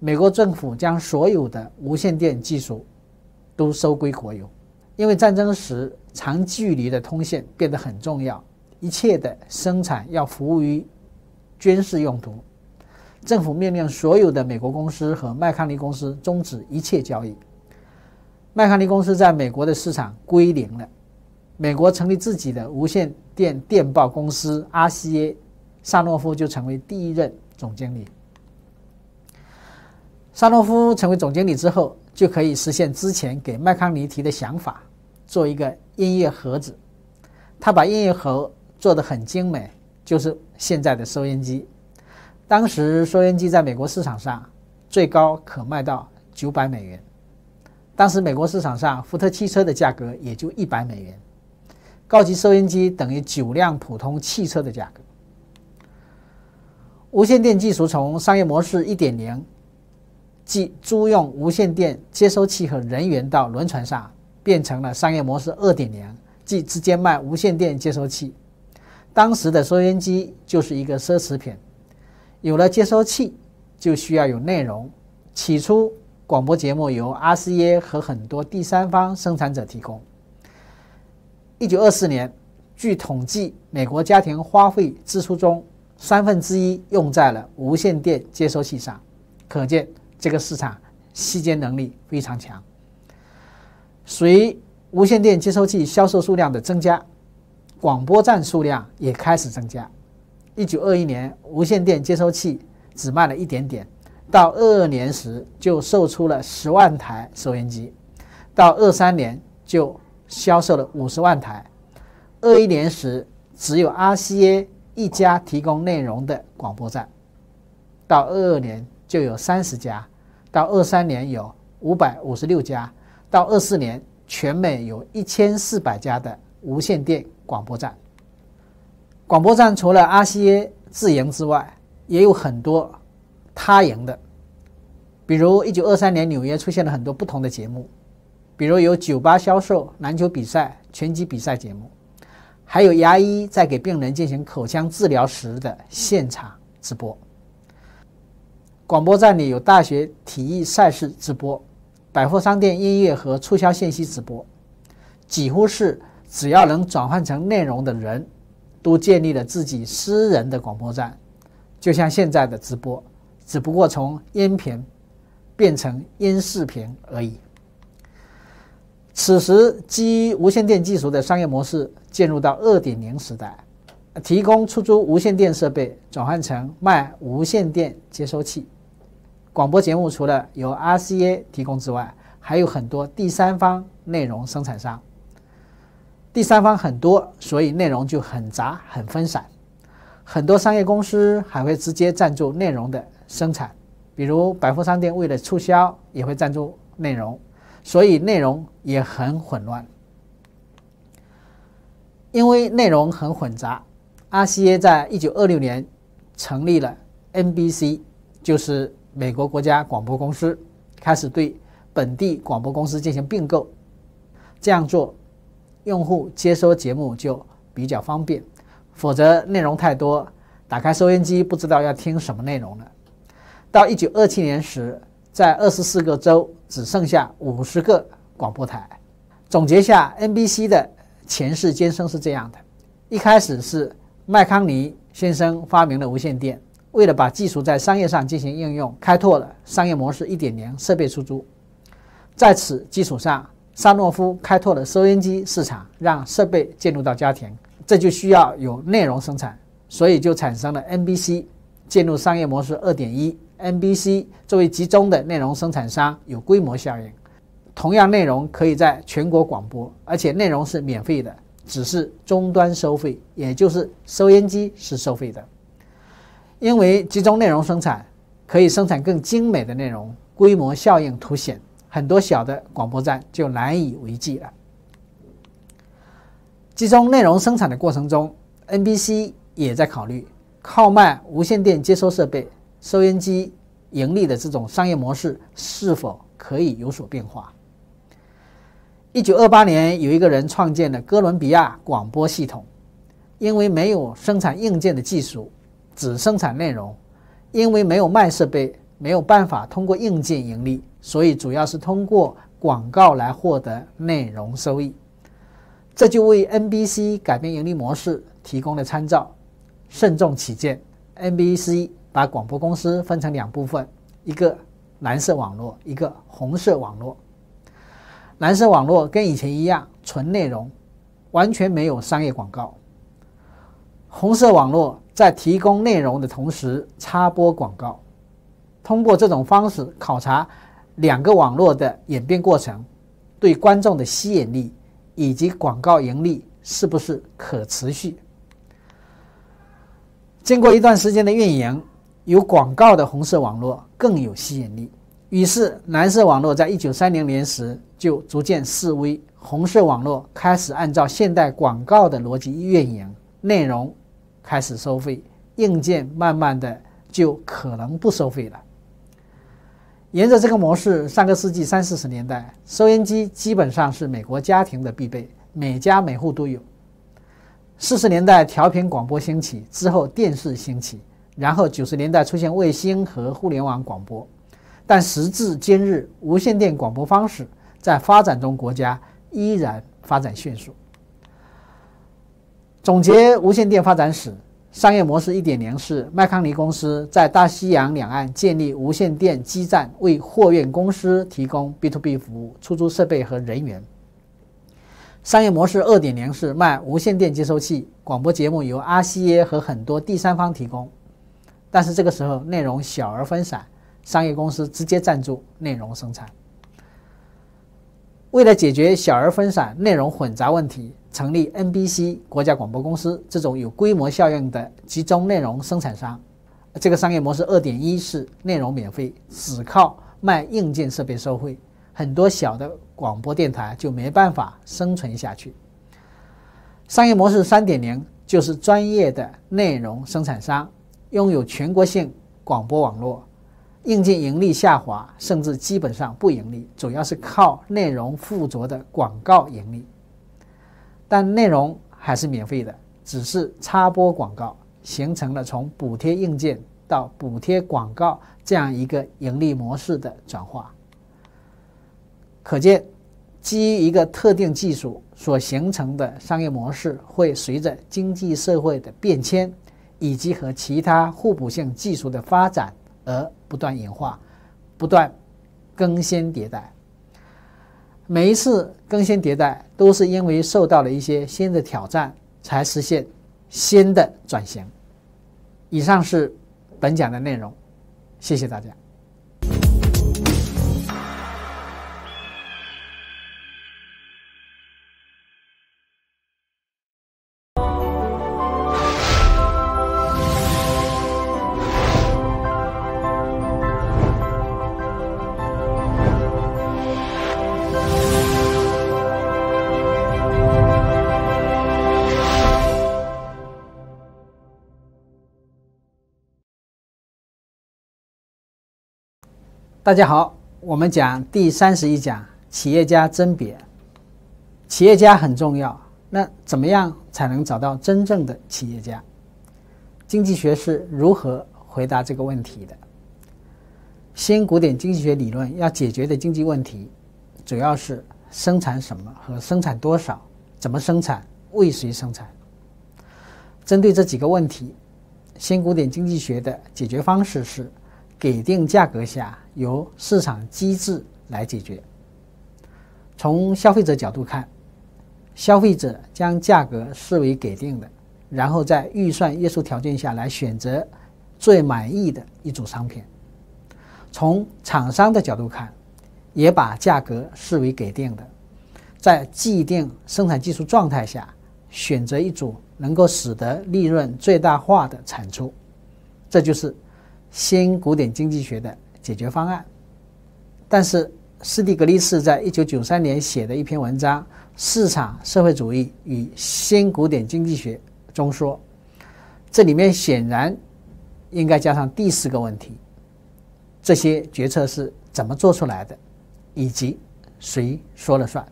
美国政府将所有的无线电技术。都收归国有，因为战争时长距离的通信变得很重要，一切的生产要服务于军事用途。政府命令所有的美国公司和麦康利公司终止一切交易。麦康利公司在美国的市场归零了。美国成立自己的无线电电报公司 RCA，沙诺夫就成为第一任总经理。萨诺夫成为总经理之后。就可以实现之前给麦康尼提的想法，做一个音乐盒子。他把音乐盒做的很精美，就是现在的收音机。当时收音机在美国市场上最高可卖到九百美元，当时美国市场上福特汽车的价格也就一百美元，高级收音机等于九辆普通汽车的价格。无线电技术从商业模式一点零。即租用无线电接收器和人员到轮船上，变成了商业模式二点零，即直接卖无线电接收器。当时的收音机就是一个奢侈品。有了接收器，就需要有内容。起初，广播节目由阿斯耶和很多第三方生产者提供。一九二四年，据统计，美国家庭花费支出中三分之一用在了无线电接收器上，可见。这个市场吸金能力非常强。随无线电接收器销售数量的增加，广播站数量也开始增加。一九二一年，无线电接收器只卖了一点点，到二二年时就售出了十万台收音机，到二三年就销售了五十万台。二一年时只有阿 c a 一家提供内容的广播站，到二二年就有三十家。到二三年有五百五十六家，到二四年全美有一千四百家的无线电广播站。广播站除了阿西自营之外，也有很多他营的。比如一九二三年纽约出现了很多不同的节目，比如有酒吧销售、篮球比赛、拳击比赛节目，还有牙医在给病人进行口腔治疗时的现场直播。广播站里有大学体育赛事直播，百货商店音乐和促销信息直播，几乎是只要能转换成内容的人，都建立了自己私人的广播站，就像现在的直播，只不过从音频变成音视频而已。此时，基于无线电技术的商业模式进入到二点零时代，提供出租无线电设备，转换成卖无线电接收器。广播节目除了由 RCA 提供之外，还有很多第三方内容生产商。第三方很多，所以内容就很杂、很分散。很多商业公司还会直接赞助内容的生产，比如百货商店为了促销也会赞助内容，所以内容也很混乱。因为内容很混杂，RCA 在一九二六年成立了 NBC，就是。美国国家广播公司开始对本地广播公司进行并购，这样做用户接收节目就比较方便，否则内容太多，打开收音机不知道要听什么内容了。到一九二七年时，在二十四个州只剩下五十个广播台。总结下 NBC 的前世今生是这样的：一开始是麦康尼先生发明了无线电。为了把技术在商业上进行应用，开拓了商业模式一点零设备出租。在此基础上，萨诺夫开拓了收音机市场，让设备进入到家庭。这就需要有内容生产，所以就产生了 NBC 进入商业模式二点一。NBC 作为集中的内容生产商，有规模效应。同样，内容可以在全国广播，而且内容是免费的，只是终端收费，也就是收音机是收费的。因为集中内容生产可以生产更精美的内容，规模效应凸显，很多小的广播站就难以为继了。集中内容生产的过程中，NBC 也在考虑靠卖无线电接收设备、收音机盈利的这种商业模式是否可以有所变化。一九二八年，有一个人创建了哥伦比亚广播系统，因为没有生产硬件的技术。只生产内容，因为没有卖设备，没有办法通过硬件盈利，所以主要是通过广告来获得内容收益。这就为 NBC 改变盈利模式提供了参照。慎重起见，NBC 把广播公司分成两部分：一个蓝色网络，一个红色网络。蓝色网络跟以前一样，纯内容，完全没有商业广告。红色网络。在提供内容的同时插播广告，通过这种方式考察两个网络的演变过程、对观众的吸引力以及广告盈利是不是可持续。经过一段时间的运营，有广告的红色网络更有吸引力，于是蓝色网络在1930年时就逐渐式微，红色网络开始按照现代广告的逻辑运营内容。开始收费，硬件慢慢的就可能不收费了。沿着这个模式，上个世纪三四十年代，收音机基本上是美国家庭的必备，每家每户都有。四十年代调频广播兴起之后，电视兴起，然后九十年代出现卫星和互联网广播。但时至今日，无线电广播方式在发展中国家依然发展迅速。总结无线电发展史，商业模式一点零是麦康尼公司在大西洋两岸建立无线电基站，为货运公司提供 B to B 服务，出租设备和人员。商业模式二点零是卖无线电接收器，广播节目由阿西耶和很多第三方提供，但是这个时候内容小而分散，商业公司直接赞助内容生产。为了解决小而分散、内容混杂问题。成立 NBC 国家广播公司这种有规模效应的集中内容生产商，这个商业模式二点一是内容免费，只靠卖硬件设备收费，很多小的广播电台就没办法生存下去。商业模式三点零就是专业的内容生产商，拥有全国性广播网络，硬件盈利下滑，甚至基本上不盈利，主要是靠内容附着的广告盈利。但内容还是免费的，只是插播广告，形成了从补贴硬件到补贴广告这样一个盈利模式的转化。可见，基于一个特定技术所形成的商业模式，会随着经济社会的变迁，以及和其他互补性技术的发展而不断演化，不断更新迭代。每一次更新迭代，都是因为受到了一些新的挑战，才实现新的转型。以上是本讲的内容，谢谢大家。大家好，我们讲第三十一讲企业家甄别。企业家很重要，那怎么样才能找到真正的企业家？经济学是如何回答这个问题的？新古典经济学理论要解决的经济问题，主要是生产什么和生产多少，怎么生产，为谁生产。针对这几个问题，新古典经济学的解决方式是。给定价格下，由市场机制来解决。从消费者角度看，消费者将价格视为给定的，然后在预算约束条件下来选择最满意的一组商品。从厂商的角度看，也把价格视为给定的，在既定生产技术状态下，选择一组能够使得利润最大化的产出。这就是。新古典经济学的解决方案，但是斯蒂格利茨在1993年写的一篇文章《市场社会主义与新古典经济学》中说，这里面显然应该加上第四个问题：这些决策是怎么做出来的，以及谁说了算。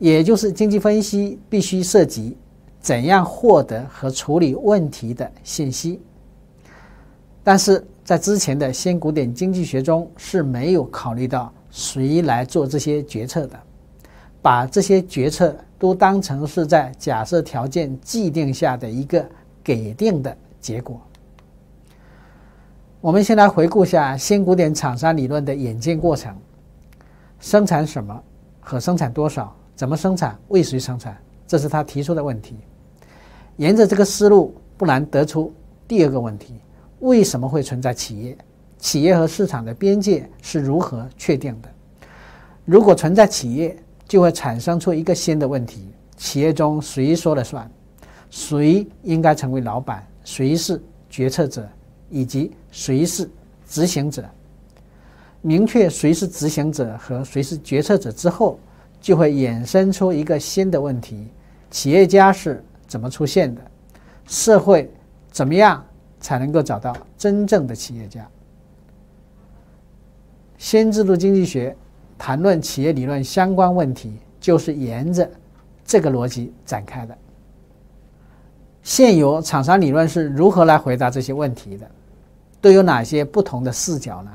也就是经济分析必须涉及怎样获得和处理问题的信息。但是在之前的新古典经济学中是没有考虑到谁来做这些决策的，把这些决策都当成是在假设条件既定下的一个给定的结果。我们先来回顾一下新古典厂商理论的演进过程：生产什么和生产多少，怎么生产，为谁生产，这是他提出的问题。沿着这个思路，不难得出第二个问题。为什么会存在企业？企业和市场的边界是如何确定的？如果存在企业，就会产生出一个新的问题：企业中谁说了算？谁应该成为老板？谁是决策者？以及谁是执行者？明确谁是执行者和谁是决策者之后，就会衍生出一个新的问题：企业家是怎么出现的？社会怎么样？才能够找到真正的企业家。新制度经济学谈论企业理论相关问题，就是沿着这个逻辑展开的。现有厂商理论是如何来回答这些问题的？都有哪些不同的视角呢？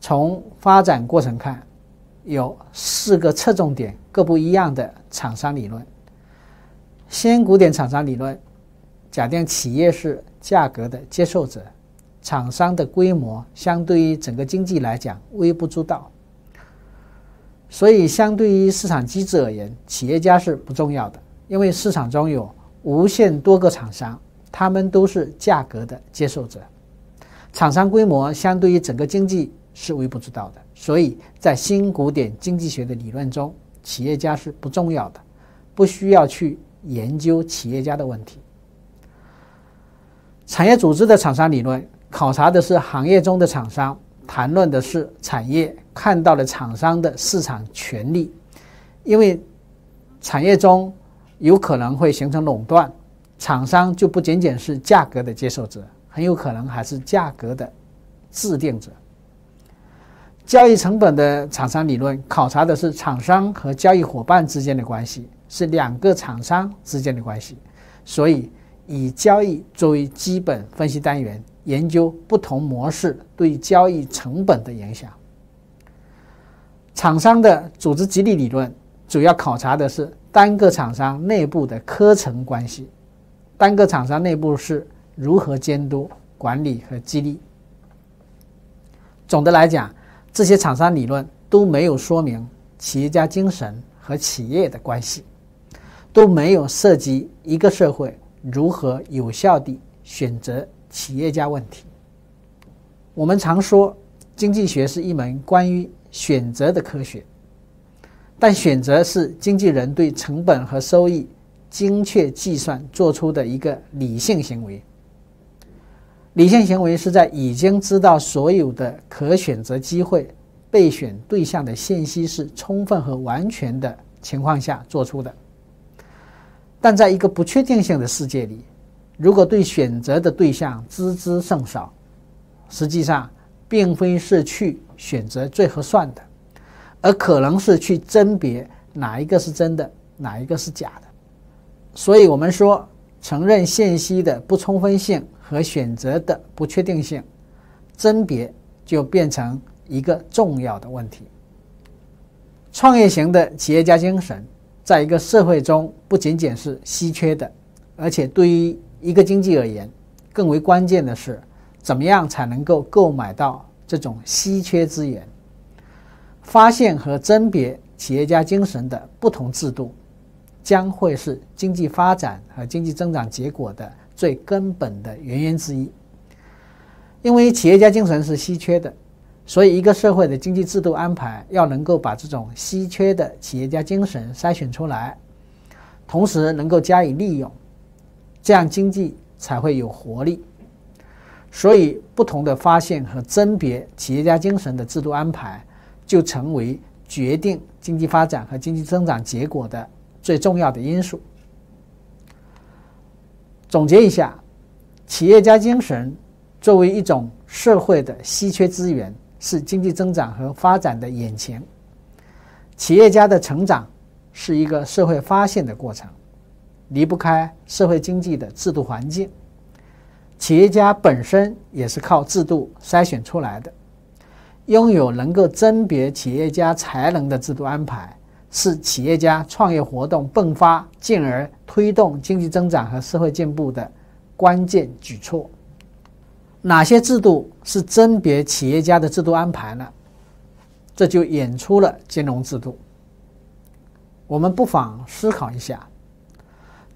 从发展过程看，有四个侧重点各不一样的厂商理论。先古典厂商理论假定企业是。价格的接受者，厂商的规模相对于整个经济来讲微不足道，所以相对于市场机制而言，企业家是不重要的，因为市场中有无限多个厂商，他们都是价格的接受者，厂商规模相对于整个经济是微不足道的，所以在新古典经济学的理论中，企业家是不重要的，不需要去研究企业家的问题。产业组织的厂商理论考察的是行业中的厂商，谈论的是产业，看到了厂商的市场权力，因为产业中有可能会形成垄断，厂商就不仅仅是价格的接受者，很有可能还是价格的制定者。交易成本的厂商理论考察的是厂商和交易伙伴之间的关系，是两个厂商之间的关系，所以。以交易作为基本分析单元，研究不同模式对交易成本的影响。厂商的组织激励理论主要考察的是单个厂商内部的科层关系，单个厂商内部是如何监督管理和激励。总的来讲，这些厂商理论都没有说明企业家精神和企业的关系，都没有涉及一个社会。如何有效地选择企业家问题？我们常说，经济学是一门关于选择的科学。但选择是经纪人对成本和收益精确计算做出的一个理性行为。理性行为是在已经知道所有的可选择机会备选对象的信息是充分和完全的情况下做出的。但在一个不确定性的世界里，如果对选择的对象知之甚少，实际上并非是去选择最合算的，而可能是去甄别哪一个是真的，哪一个是假的。所以，我们说，承认信息的不充分性和选择的不确定性，甄别就变成一个重要的问题。创业型的企业家精神。在一个社会中，不仅仅是稀缺的，而且对于一个经济而言，更为关键的是，怎么样才能够购买到这种稀缺资源？发现和甄别企业家精神的不同制度，将会是经济发展和经济增长结果的最根本的原因之一。因为企业家精神是稀缺的。所以，一个社会的经济制度安排要能够把这种稀缺的企业家精神筛选出来，同时能够加以利用，这样经济才会有活力。所以，不同的发现和甄别企业家精神的制度安排，就成为决定经济发展和经济增长结果的最重要的因素。总结一下，企业家精神作为一种社会的稀缺资源。是经济增长和发展的眼前。企业家的成长是一个社会发现的过程，离不开社会经济的制度环境。企业家本身也是靠制度筛选出来的。拥有能够甄别企业家才能的制度安排，是企业家创业活动迸发，进而推动经济增长和社会进步的关键举措。哪些制度是甄别企业家的制度安排呢？这就引出了金融制度。我们不妨思考一下，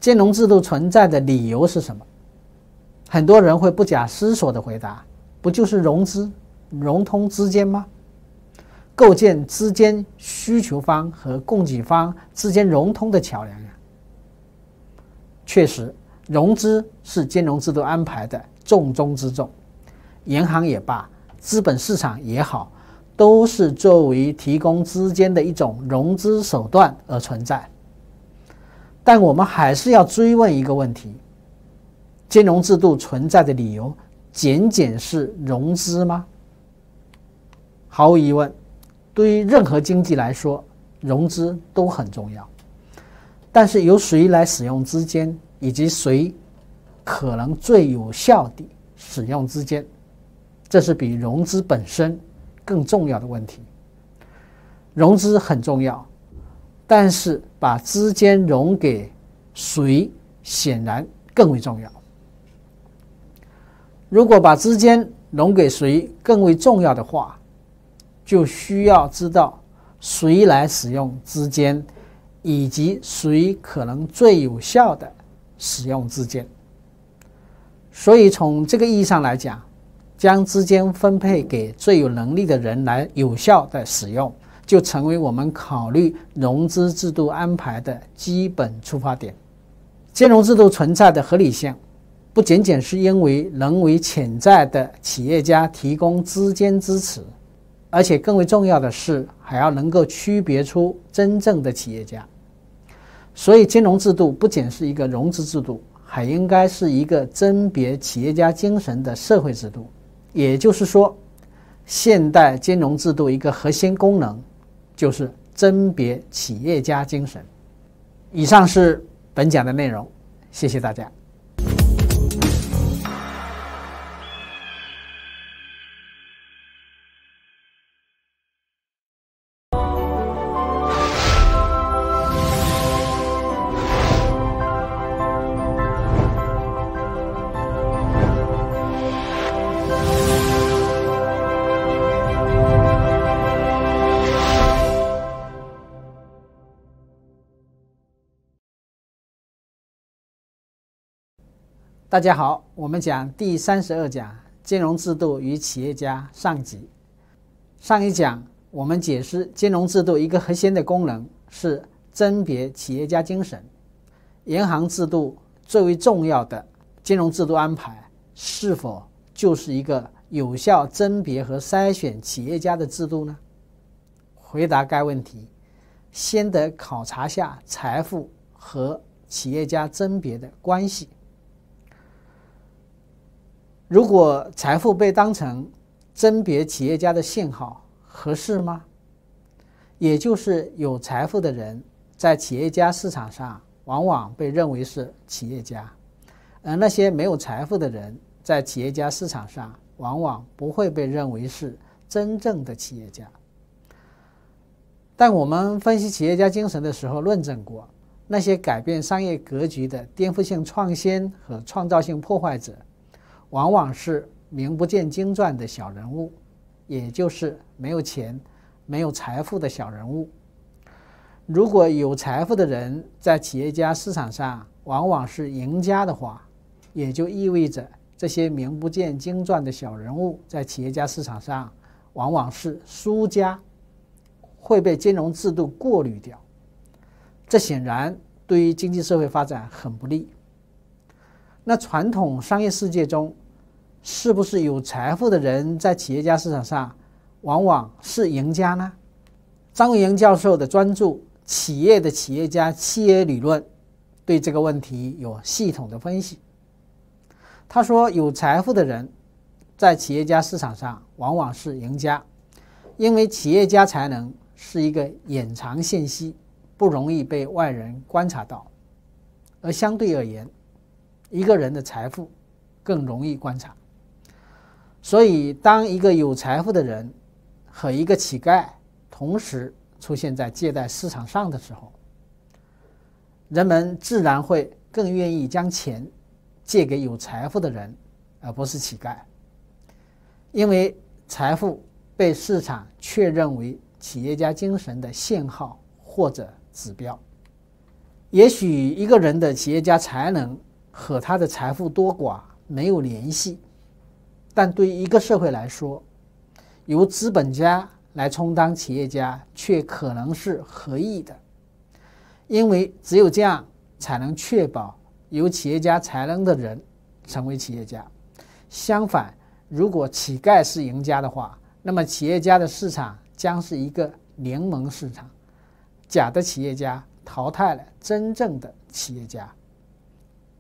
金融制度存在的理由是什么？很多人会不假思索的回答：“不就是融资融通之间吗？构建资金需求方和供给方之间融通的桥梁呀。”确实，融资是金融制度安排的。重中之重，银行也罢，资本市场也好，都是作为提供资金的一种融资手段而存在。但我们还是要追问一个问题：金融制度存在的理由，仅仅是融资吗？毫无疑问，对于任何经济来说，融资都很重要。但是由谁来使用资金，以及谁？可能最有效的使用资金，这是比融资本身更重要的问题。融资很重要，但是把资金融给谁显然更为重要。如果把资金融给谁更为重要的话，就需要知道谁来使用资金，以及谁可能最有效的使用资金。所以，从这个意义上来讲，将资金分配给最有能力的人来有效的使用，就成为我们考虑融资制度安排的基本出发点。金融制度存在的合理性，不仅仅是因为能为潜在的企业家提供资金支持，而且更为重要的是，还要能够区别出真正的企业家。所以，金融制度不仅是一个融资制度。还应该是一个甄别企业家精神的社会制度，也就是说，现代金融制度一个核心功能就是甄别企业家精神。以上是本讲的内容，谢谢大家。大家好，我们讲第三十二讲金融制度与企业家上集。上一讲我们解释金融制度一个核心的功能是甄别企业家精神。银行制度最为重要的金融制度安排，是否就是一个有效甄别和筛选企业家的制度呢？回答该问题，先得考察下财富和企业家甄别的关系。如果财富被当成甄别企业家的信号，合适吗？也就是有财富的人在企业家市场上往往被认为是企业家，而那些没有财富的人在企业家市场上往往不会被认为是真正的企业家。但我们分析企业家精神的时候，论证过那些改变商业格局的颠覆性创新和创造性破坏者。往往是名不见经传的小人物，也就是没有钱、没有财富的小人物。如果有财富的人在企业家市场上往往是赢家的话，也就意味着这些名不见经传的小人物在企业家市场上往往是输家，会被金融制度过滤掉。这显然对于经济社会发展很不利。那传统商业世界中，是不是有财富的人在企业家市场上往往是赢家呢？张维迎教授的专著《企业的企业家》企业理论对这个问题有系统的分析。他说，有财富的人在企业家市场上往往是赢家，因为企业家才能是一个隐藏信息，不容易被外人观察到，而相对而言，一个人的财富更容易观察。所以，当一个有财富的人和一个乞丐同时出现在借贷市场上的时候，人们自然会更愿意将钱借给有财富的人，而不是乞丐。因为财富被市场确认为企业家精神的信号或者指标。也许一个人的企业家才能和他的财富多寡没有联系。但对于一个社会来说，由资本家来充当企业家，却可能是合意的，因为只有这样才能确保有企业家才能的人成为企业家。相反，如果乞丐是赢家的话，那么企业家的市场将是一个联盟市场，假的企业家淘汰了真正的企业家。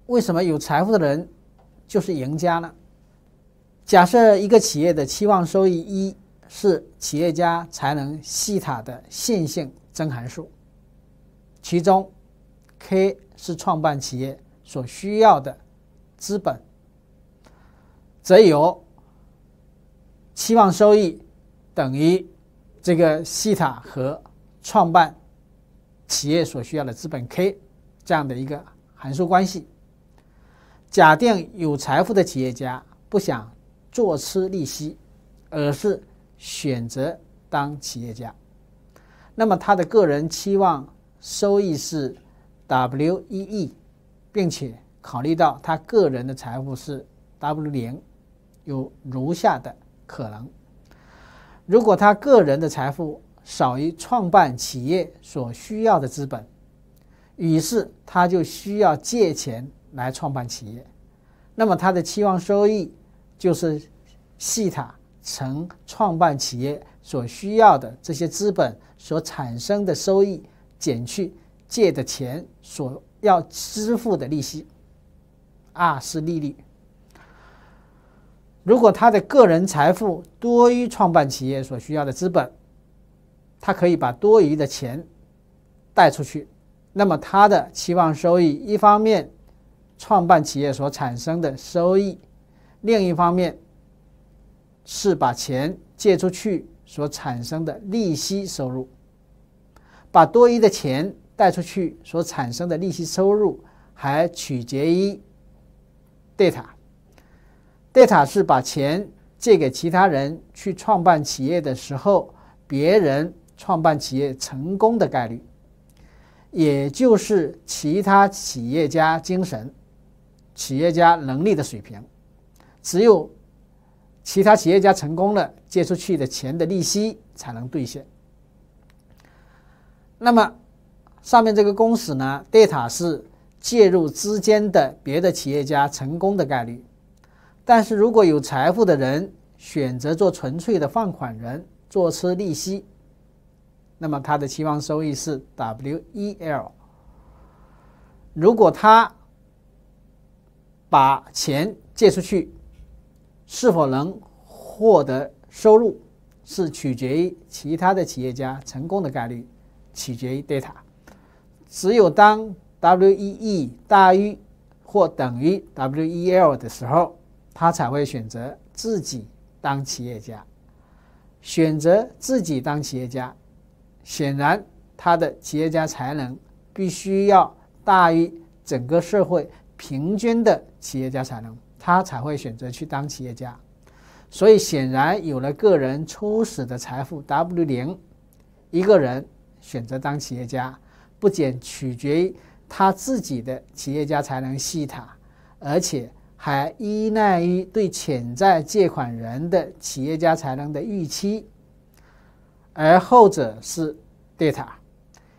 为什么有财富的人就是赢家呢？假设一个企业的期望收益一是企业家才能西塔的线性增函数，其中 K 是创办企业所需要的资本，则有期望收益等于这个西塔和创办企业所需要的资本 K 这样的一个函数关系。假定有财富的企业家不想。坐吃利息，而是选择当企业家。那么他的个人期望收益是 w 一 e 并且考虑到他个人的财富是 W 零，有如下的可能：如果他个人的财富少于创办企业所需要的资本，于是他就需要借钱来创办企业。那么他的期望收益。就是西塔曾创办企业所需要的这些资本所产生的收益，减去借的钱所要支付的利息，二是利率。如果他的个人财富多于创办企业所需要的资本，他可以把多余的钱贷出去，那么他的期望收益一方面创办企业所产生的收益。另一方面，是把钱借出去所产生的利息收入。把多余的钱贷出去所产生的利息收入，还取决于 d a t a d a t a 是把钱借给其他人去创办企业的时候，别人创办企业成功的概率，也就是其他企业家精神、企业家能力的水平。只有其他企业家成功了，借出去的钱的利息才能兑现。那么上面这个公式呢？d a t a 是介入之间的别的企业家成功的概率。但是如果有财富的人选择做纯粹的放款人，坐吃利息，那么他的期望收益是 WEL。如果他把钱借出去，是否能获得收入，是取决于其他的企业家成功的概率，取决于 data。只有当 WEE 大于或等于 WEL 的时候，他才会选择自己当企业家。选择自己当企业家，显然他的企业家才能必须要大于整个社会平均的企业家才能。他才会选择去当企业家，所以显然有了个人初始的财富 W 零，一个人选择当企业家，不仅取决于他自己的企业家才能西塔，而且还依赖于对潜在借款人的企业家才能的预期，而后者是 d a t a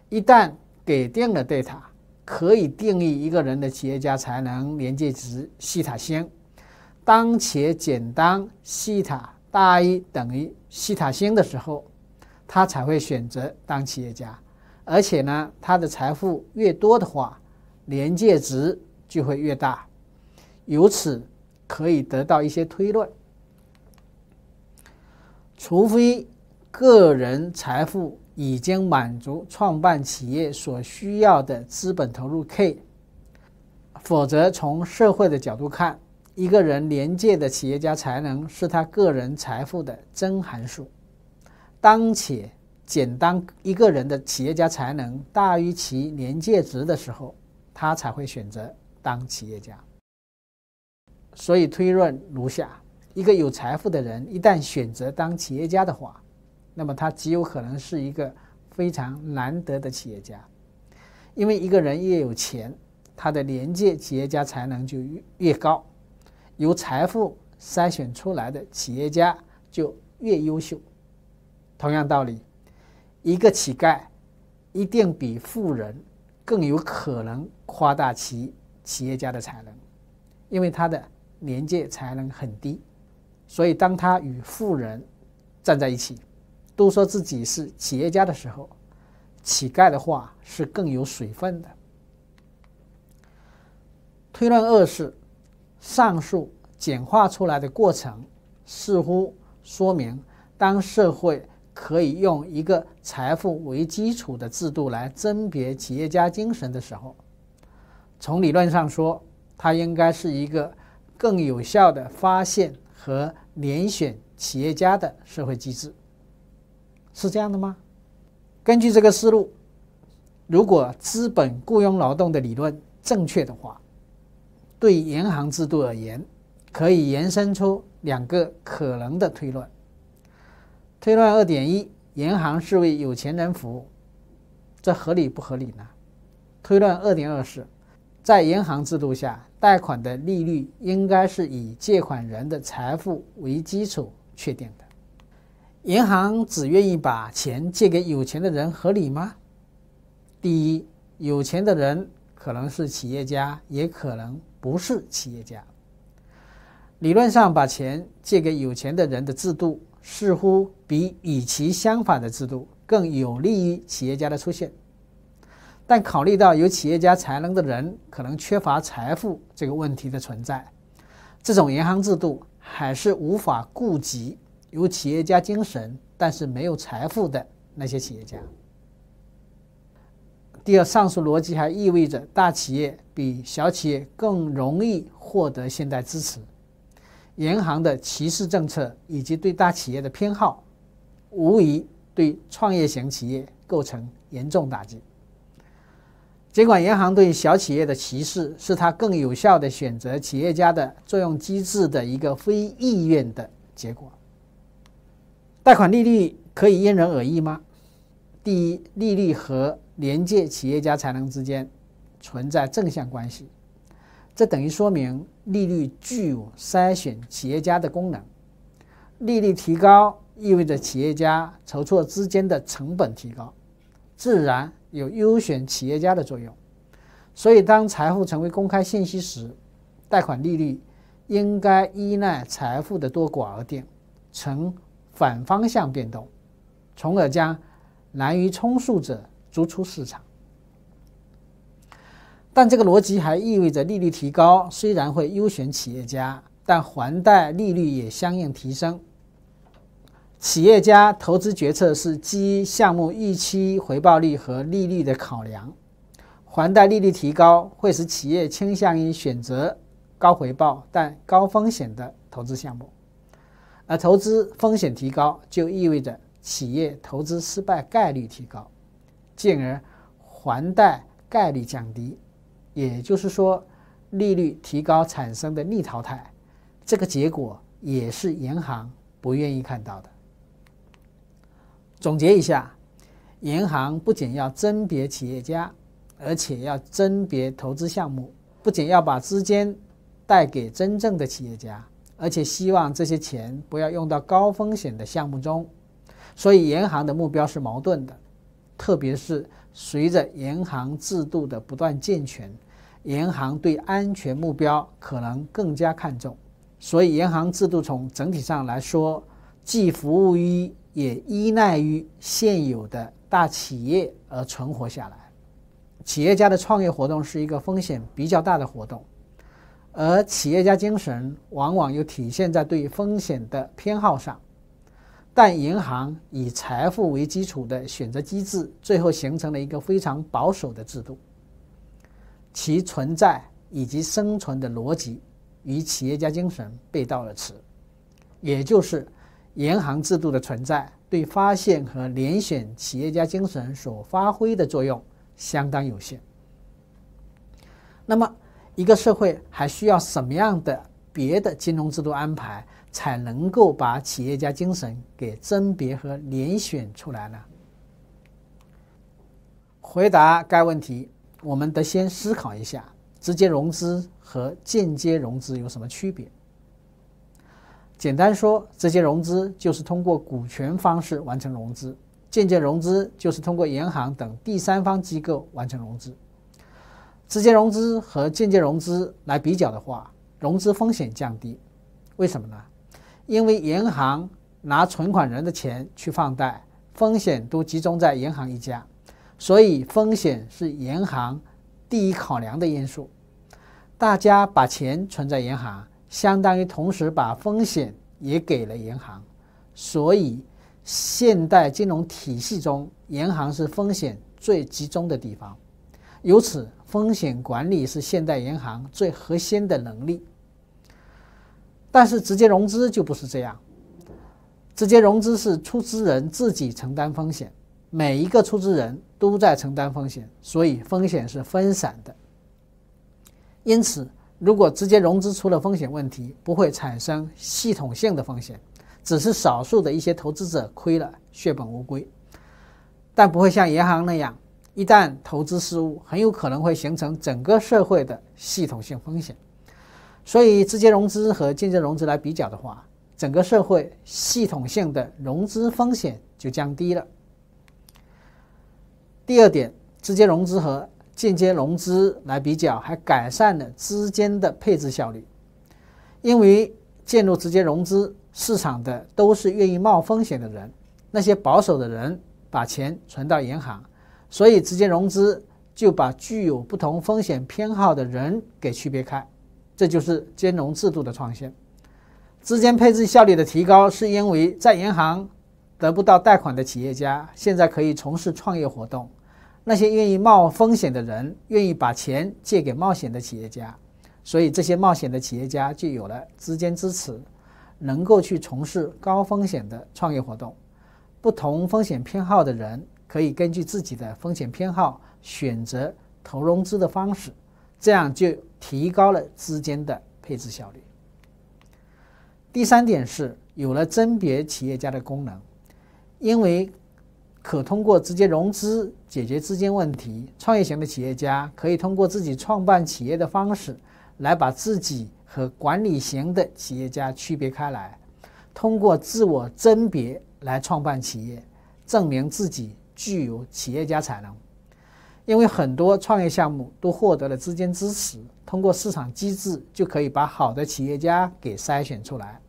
一旦给定了 d a t a 可以定义一个人的企业家才能连接值西塔星。当且简单西塔大于等于西塔星的时候，他才会选择当企业家，而且呢，他的财富越多的话，连接值就会越大。由此可以得到一些推论：除非个人财富已经满足创办企业所需要的资本投入 K，否则从社会的角度看。一个人廉洁的企业家才能是他个人财富的真函数。当且简单，一个人的企业家才能大于其廉界值的时候，他才会选择当企业家。所以推论如下：一个有财富的人一旦选择当企业家的话，那么他极有可能是一个非常难得的企业家，因为一个人越有钱，他的廉洁企业家才能就越越高。由财富筛选出来的企业家就越优秀。同样道理，一个乞丐一定比富人更有可能夸大其企业家的才能，因为他的年界才能很低。所以，当他与富人站在一起，都说自己是企业家的时候，乞丐的话是更有水分的。推论二是。上述简化出来的过程，似乎说明，当社会可以用一个财富为基础的制度来甄别企业家精神的时候，从理论上说，它应该是一个更有效的发现和遴选企业家的社会机制。是这样的吗？根据这个思路，如果资本雇佣劳动的理论正确的话。对银行制度而言，可以延伸出两个可能的推论。推论二点一：银行是为有钱人服务，这合理不合理呢？推论二点二是，在银行制度下，贷款的利率应该是以借款人的财富为基础确定的。银行只愿意把钱借给有钱的人，合理吗？第一，有钱的人可能是企业家，也可能。不是企业家。理论上，把钱借给有钱的人的制度，似乎比与其相反的制度更有利于企业家的出现。但考虑到有企业家才能的人可能缺乏财富这个问题的存在，这种银行制度还是无法顾及有企业家精神但是没有财富的那些企业家。第二，上述逻辑还意味着大企业。比小企业更容易获得信贷支持，银行的歧视政策以及对大企业的偏好，无疑对创业型企业构成严重打击。尽管银行对小企业的歧视是它更有效的选择企业家的作用机制的一个非意愿的结果。贷款利率可以因人而异吗？第一，利率和连接企业家才能之间。存在正向关系，这等于说明利率具有筛选企业家的功能。利率提高意味着企业家筹措资金的成本提高，自然有优选企业家的作用。所以，当财富成为公开信息时，贷款利率应该依赖财富的多寡而定，呈反方向变动，从而将滥竽充数者逐出市场。但这个逻辑还意味着，利率提高虽然会优选企业家，但还贷利率也相应提升。企业家投资决策是基于项目预期回报率和利率的考量，还贷利率提高会使企业倾向于选择高回报但高风险的投资项目，而投资风险提高就意味着企业投资失败概率提高，进而还贷概率降低。也就是说，利率提高产生的逆淘汰，这个结果也是银行不愿意看到的。总结一下，银行不仅要甄别企业家，而且要甄别投资项目；不仅要把资金带给真正的企业家，而且希望这些钱不要用到高风险的项目中。所以，银行的目标是矛盾的，特别是随着银行制度的不断健全。银行对安全目标可能更加看重，所以银行制度从整体上来说，既服务于也依赖于现有的大企业而存活下来。企业家的创业活动是一个风险比较大的活动，而企业家精神往往又体现在对风险的偏好上。但银行以财富为基础的选择机制，最后形成了一个非常保守的制度。其存在以及生存的逻辑与企业家精神背道而驰，也就是银行制度的存在对发现和遴选企业家精神所发挥的作用相当有限。那么，一个社会还需要什么样的别的金融制度安排才能够把企业家精神给甄别和遴选出来呢？回答该问题。我们得先思考一下，直接融资和间接融资有什么区别？简单说，直接融资就是通过股权方式完成融资，间接融资就是通过银行等第三方机构完成融资。直接融资和间接融资来比较的话，融资风险降低，为什么呢？因为银行拿存款人的钱去放贷，风险都集中在银行一家。所以，风险是银行第一考量的因素。大家把钱存在银行，相当于同时把风险也给了银行。所以，现代金融体系中，银行是风险最集中的地方。由此，风险管理是现代银行最核心的能力。但是，直接融资就不是这样。直接融资是出资人自己承担风险，每一个出资人。都在承担风险，所以风险是分散的。因此，如果直接融资出了风险问题，不会产生系统性的风险，只是少数的一些投资者亏了血本无归，但不会像银行那样，一旦投资失误，很有可能会形成整个社会的系统性风险。所以，直接融资和间接融资来比较的话，整个社会系统性的融资风险就降低了。第二点，直接融资和间接融资来比较，还改善了资金的配置效率。因为进入直接融资市场的都是愿意冒风险的人，那些保守的人把钱存到银行，所以直接融资就把具有不同风险偏好的人给区别开。这就是金融制度的创新，资金配置效率的提高，是因为在银行。得不到贷款的企业家现在可以从事创业活动，那些愿意冒风险的人愿意把钱借给冒险的企业家，所以这些冒险的企业家就有了资金支持，能够去从事高风险的创业活动。不同风险偏好的人可以根据自己的风险偏好选择投融资的方式，这样就提高了资金的配置效率。第三点是有了甄别企业家的功能。因为可通过直接融资解决资金问题，创业型的企业家可以通过自己创办企业的方式，来把自己和管理型的企业家区别开来，通过自我甄别来创办企业，证明自己具有企业家才能。因为很多创业项目都获得了资金支持，通过市场机制就可以把好的企业家给筛选出来，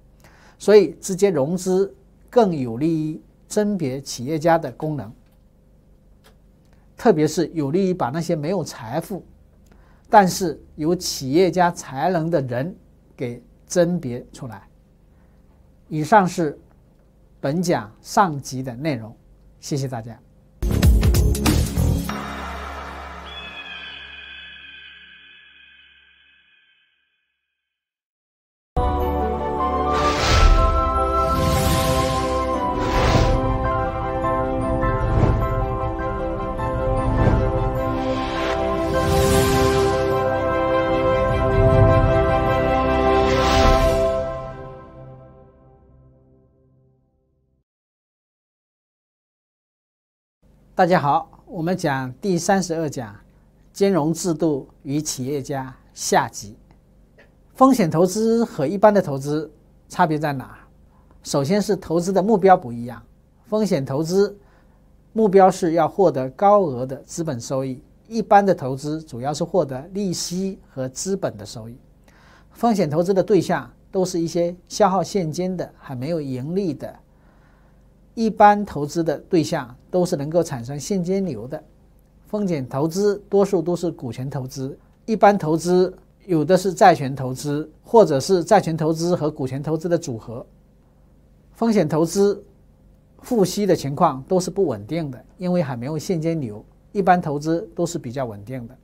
所以直接融资更有利。甄别企业家的功能，特别是有利于把那些没有财富，但是有企业家才能的人给甄别出来。以上是本讲上集的内容，谢谢大家。大家好，我们讲第三十二讲，金融制度与企业家下集。风险投资和一般的投资差别在哪？首先是投资的目标不一样。风险投资目标是要获得高额的资本收益，一般的投资主要是获得利息和资本的收益。风险投资的对象都是一些消耗现金的、还没有盈利的。一般投资的对象都是能够产生现金流的，风险投资多数都是股权投资，一般投资有的是债权投资，或者是债权投资和股权投资的组合。风险投资付息的情况都是不稳定的，因为还没有现金流。一般投资都是比较稳定的，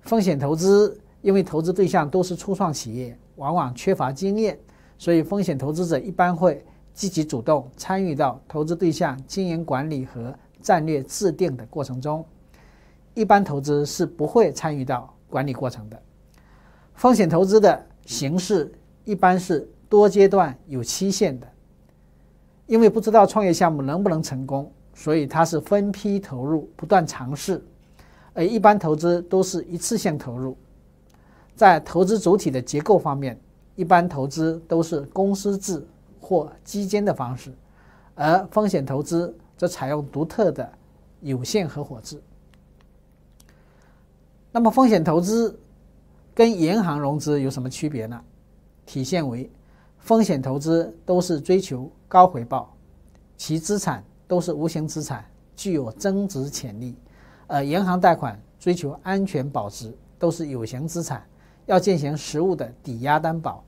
风险投资因为投资对象都是初创企业，往往缺乏经验，所以风险投资者一般会。积极主动参与到投资对象经营管理和战略制定的过程中，一般投资是不会参与到管理过程的。风险投资的形式一般是多阶段有期限的，因为不知道创业项目能不能成功，所以它是分批投入，不断尝试。而一般投资都是一次性投入。在投资主体的结构方面，一般投资都是公司制。或基金的方式，而风险投资则采用独特的有限合伙制。那么，风险投资跟银行融资有什么区别呢？体现为：风险投资都是追求高回报，其资产都是无形资产，具有增值潜力；而银行贷款追求安全保值，都是有形资产，要进行实物的抵押担保。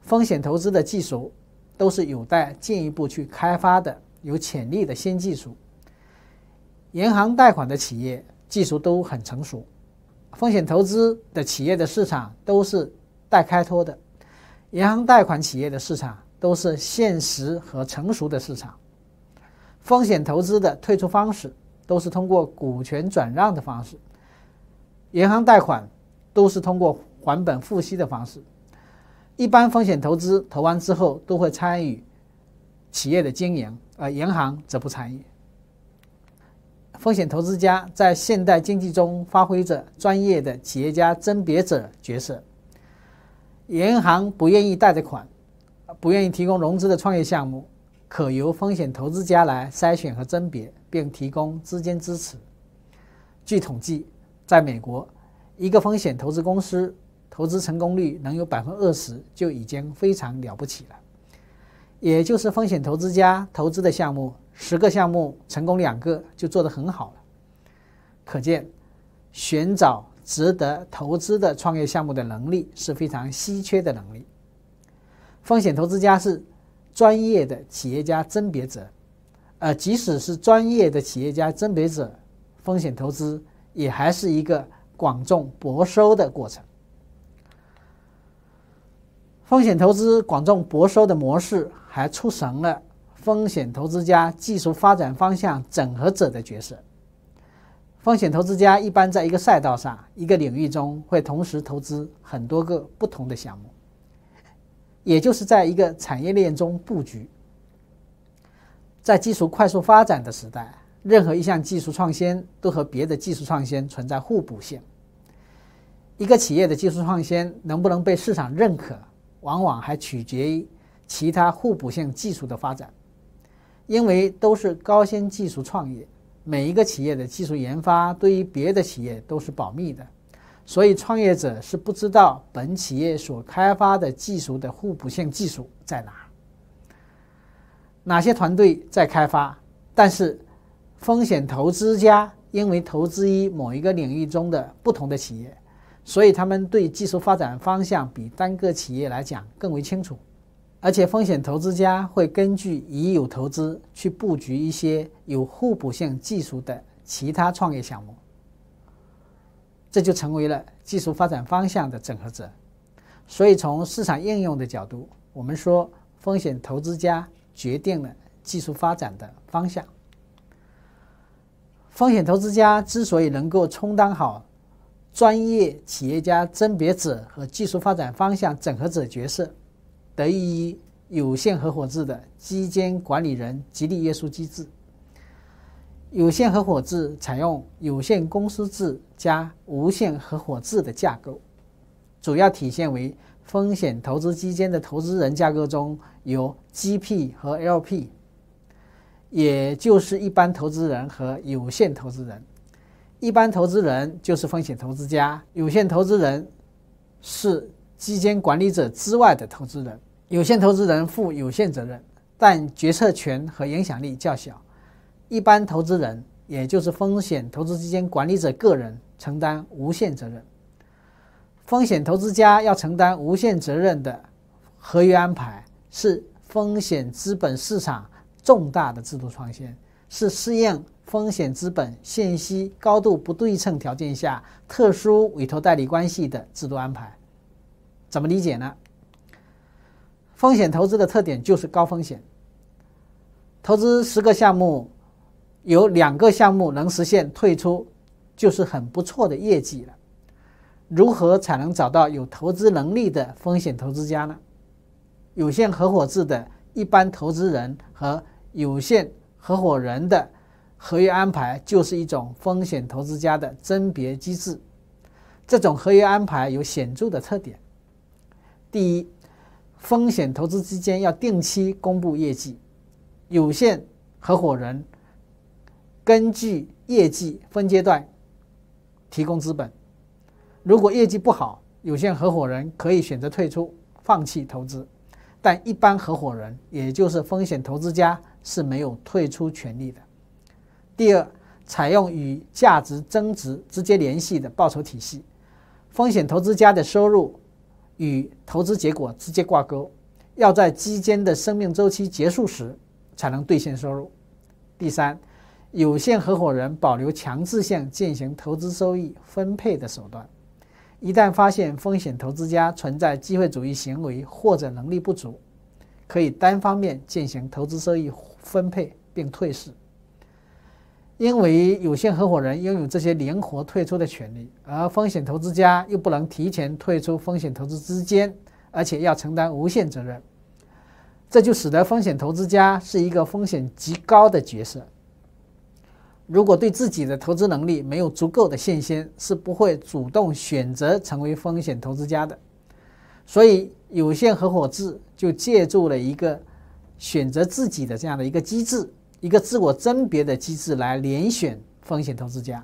风险投资的技术。都是有待进一步去开发的、有潜力的新技术。银行贷款的企业技术都很成熟，风险投资的企业的市场都是待开拓的，银行贷款企业的市场都是现实和成熟的市场，风险投资的退出方式都是通过股权转让的方式，银行贷款都是通过还本付息的方式。一般风险投资投完之后都会参与企业的经营，而银行则不参与。风险投资家在现代经济中发挥着专业的企业家甄别者角色。银行不愿意贷的款，不愿意提供融资的创业项目，可由风险投资家来筛选和甄别，并提供资金支持。据统计，在美国，一个风险投资公司。投资成功率能有百分之二十就已经非常了不起了，也就是风险投资家投资的项目十个项目成功两个就做得很好了。可见，寻找值得投资的创业项目的能力是非常稀缺的能力。风险投资家是专业的企业家甄别者，呃，即使是专业的企业家甄别者，风险投资也还是一个广众博收的过程。风险投资广众博收的模式，还促成了风险投资家技术发展方向整合者的角色。风险投资家一般在一个赛道上、一个领域中，会同时投资很多个不同的项目，也就是在一个产业链中布局。在技术快速发展的时代，任何一项技术创新都和别的技术创新存在互补性。一个企业的技术创新能不能被市场认可？往往还取决于其他互补性技术的发展，因为都是高新技术创业，每一个企业的技术研发对于别的企业都是保密的，所以创业者是不知道本企业所开发的技术的互补性技术在哪，哪些团队在开发。但是，风险投资家因为投资于某一个领域中的不同的企业。所以，他们对技术发展方向比单个企业来讲更为清楚，而且风险投资家会根据已有投资去布局一些有互补性技术的其他创业项目，这就成为了技术发展方向的整合者。所以，从市场应用的角度，我们说风险投资家决定了技术发展的方向。风险投资家之所以能够充当好，专业企业家甄别者和技术发展方向整合者角色，得益于有限合伙制的基金管理人激励约束机制。有限合伙制采用有限公司制加无限合伙制的架构，主要体现为风险投资基金的投资人架构中有 GP 和 LP，也就是一般投资人和有限投资人。一般投资人就是风险投资家，有限投资人是基金管理者之外的投资人。有限投资人负有限责任，但决策权和影响力较小。一般投资人，也就是风险投资基金管理者个人，承担无限责任。风险投资家要承担无限责任的合约安排，是风险资本市场重大的制度创新，是适应。风险资本、信息高度不对称条件下，特殊委托代理关系的制度安排，怎么理解呢？风险投资的特点就是高风险，投资十个项目，有两个项目能实现退出，就是很不错的业绩了。如何才能找到有投资能力的风险投资家呢？有限合伙制的一般投资人和有限合伙人的。合约安排就是一种风险投资家的甄别机制。这种合约安排有显著的特点：第一，风险投资之间要定期公布业绩；有限合伙人根据业绩分阶段提供资本；如果业绩不好，有限合伙人可以选择退出，放弃投资；但一般合伙人，也就是风险投资家是没有退出权利的。第二，采用与价值增值直接联系的报酬体系，风险投资家的收入与投资结果直接挂钩，要在基金的生命周期结束时才能兑现收入。第三，有限合伙人保留强制性进行投资收益分配的手段，一旦发现风险投资家存在机会主义行为或者能力不足，可以单方面进行投资收益分配并退市。因为有限合伙人拥有这些灵活退出的权利，而风险投资家又不能提前退出风险投资之间，而且要承担无限责任，这就使得风险投资家是一个风险极高的角色。如果对自己的投资能力没有足够的信心，是不会主动选择成为风险投资家的。所以，有限合伙制就借助了一个选择自己的这样的一个机制。一个自我甄别的机制来遴选风险投资家，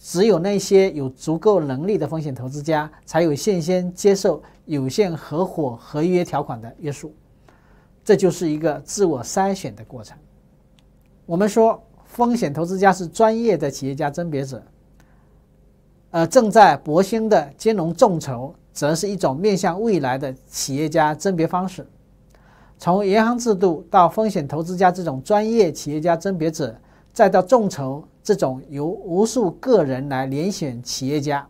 只有那些有足够能力的风险投资家才有信心接受有限合伙合约条款的约束，这就是一个自我筛选的过程。我们说，风险投资家是专业的企业家甄别者，呃，正在博兴的金融众筹则是一种面向未来的企业家甄别方式。从银行制度到风险投资家这种专业企业家甄别者，再到众筹这种由无数个人来遴选企业家，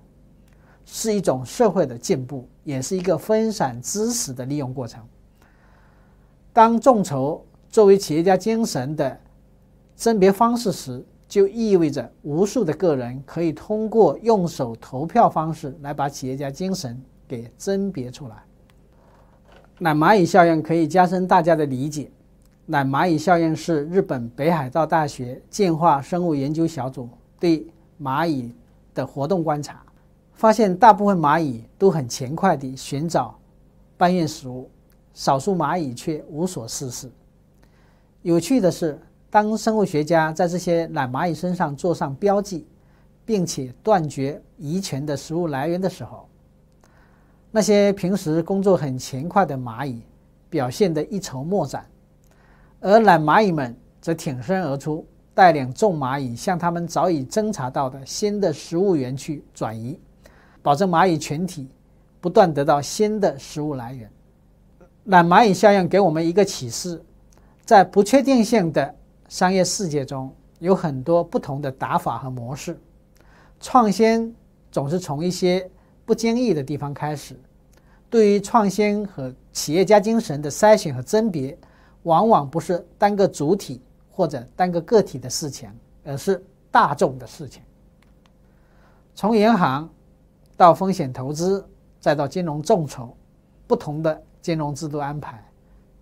是一种社会的进步，也是一个分散知识的利用过程。当众筹作为企业家精神的甄别方式时，就意味着无数的个人可以通过用手投票方式来把企业家精神给甄别出来。懒蚂蚁效应可以加深大家的理解。懒蚂蚁效应是日本北海道大学进化生物研究小组对蚂蚁的活动观察，发现大部分蚂蚁都很勤快地寻找、搬运食物，少数蚂蚁却无所事事。有趣的是，当生物学家在这些懒蚂蚁身上做上标记，并且断绝遗传的食物来源的时候。那些平时工作很勤快的蚂蚁，表现得一筹莫展，而懒蚂蚁们则挺身而出，带领众蚂蚁向他们早已侦察到的新的食物源区转移，保证蚂蚁群体不断得到新的食物来源。懒蚂蚁效应给我们一个启示：在不确定性的商业世界中，有很多不同的打法和模式，创新总是从一些。不经意的地方开始，对于创新和企业家精神的筛选和甄别，往往不是单个主体或者单个个体的事情，而是大众的事情。从银行到风险投资，再到金融众筹，不同的金融制度安排，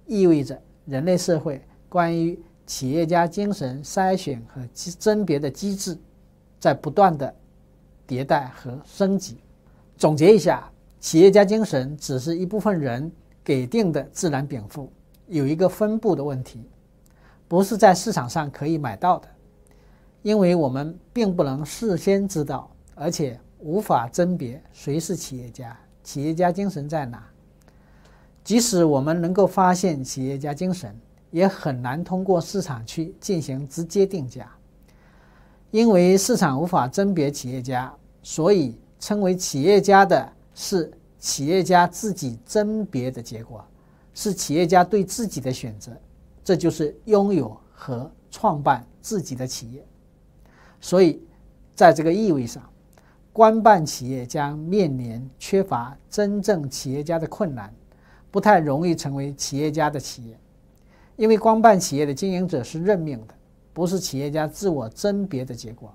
意味着人类社会关于企业家精神筛选和甄别的机制，在不断的迭代和升级。总结一下，企业家精神只是一部分人给定的自然禀赋，有一个分布的问题，不是在市场上可以买到的，因为我们并不能事先知道，而且无法甄别谁是企业家，企业家精神在哪。即使我们能够发现企业家精神，也很难通过市场去进行直接定价，因为市场无法甄别企业家，所以。称为企业家的是企业家自己甄别的结果，是企业家对自己的选择，这就是拥有和创办自己的企业。所以，在这个意味上，官办企业将面临缺乏真正企业家的困难，不太容易成为企业家的企业，因为官办企业的经营者是任命的，不是企业家自我甄别的结果。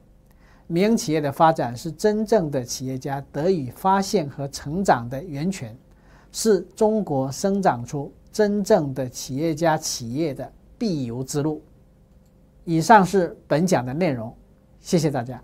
民营企业的发展是真正的企业家得以发现和成长的源泉，是中国生长出真正的企业家企业的必由之路。以上是本讲的内容，谢谢大家。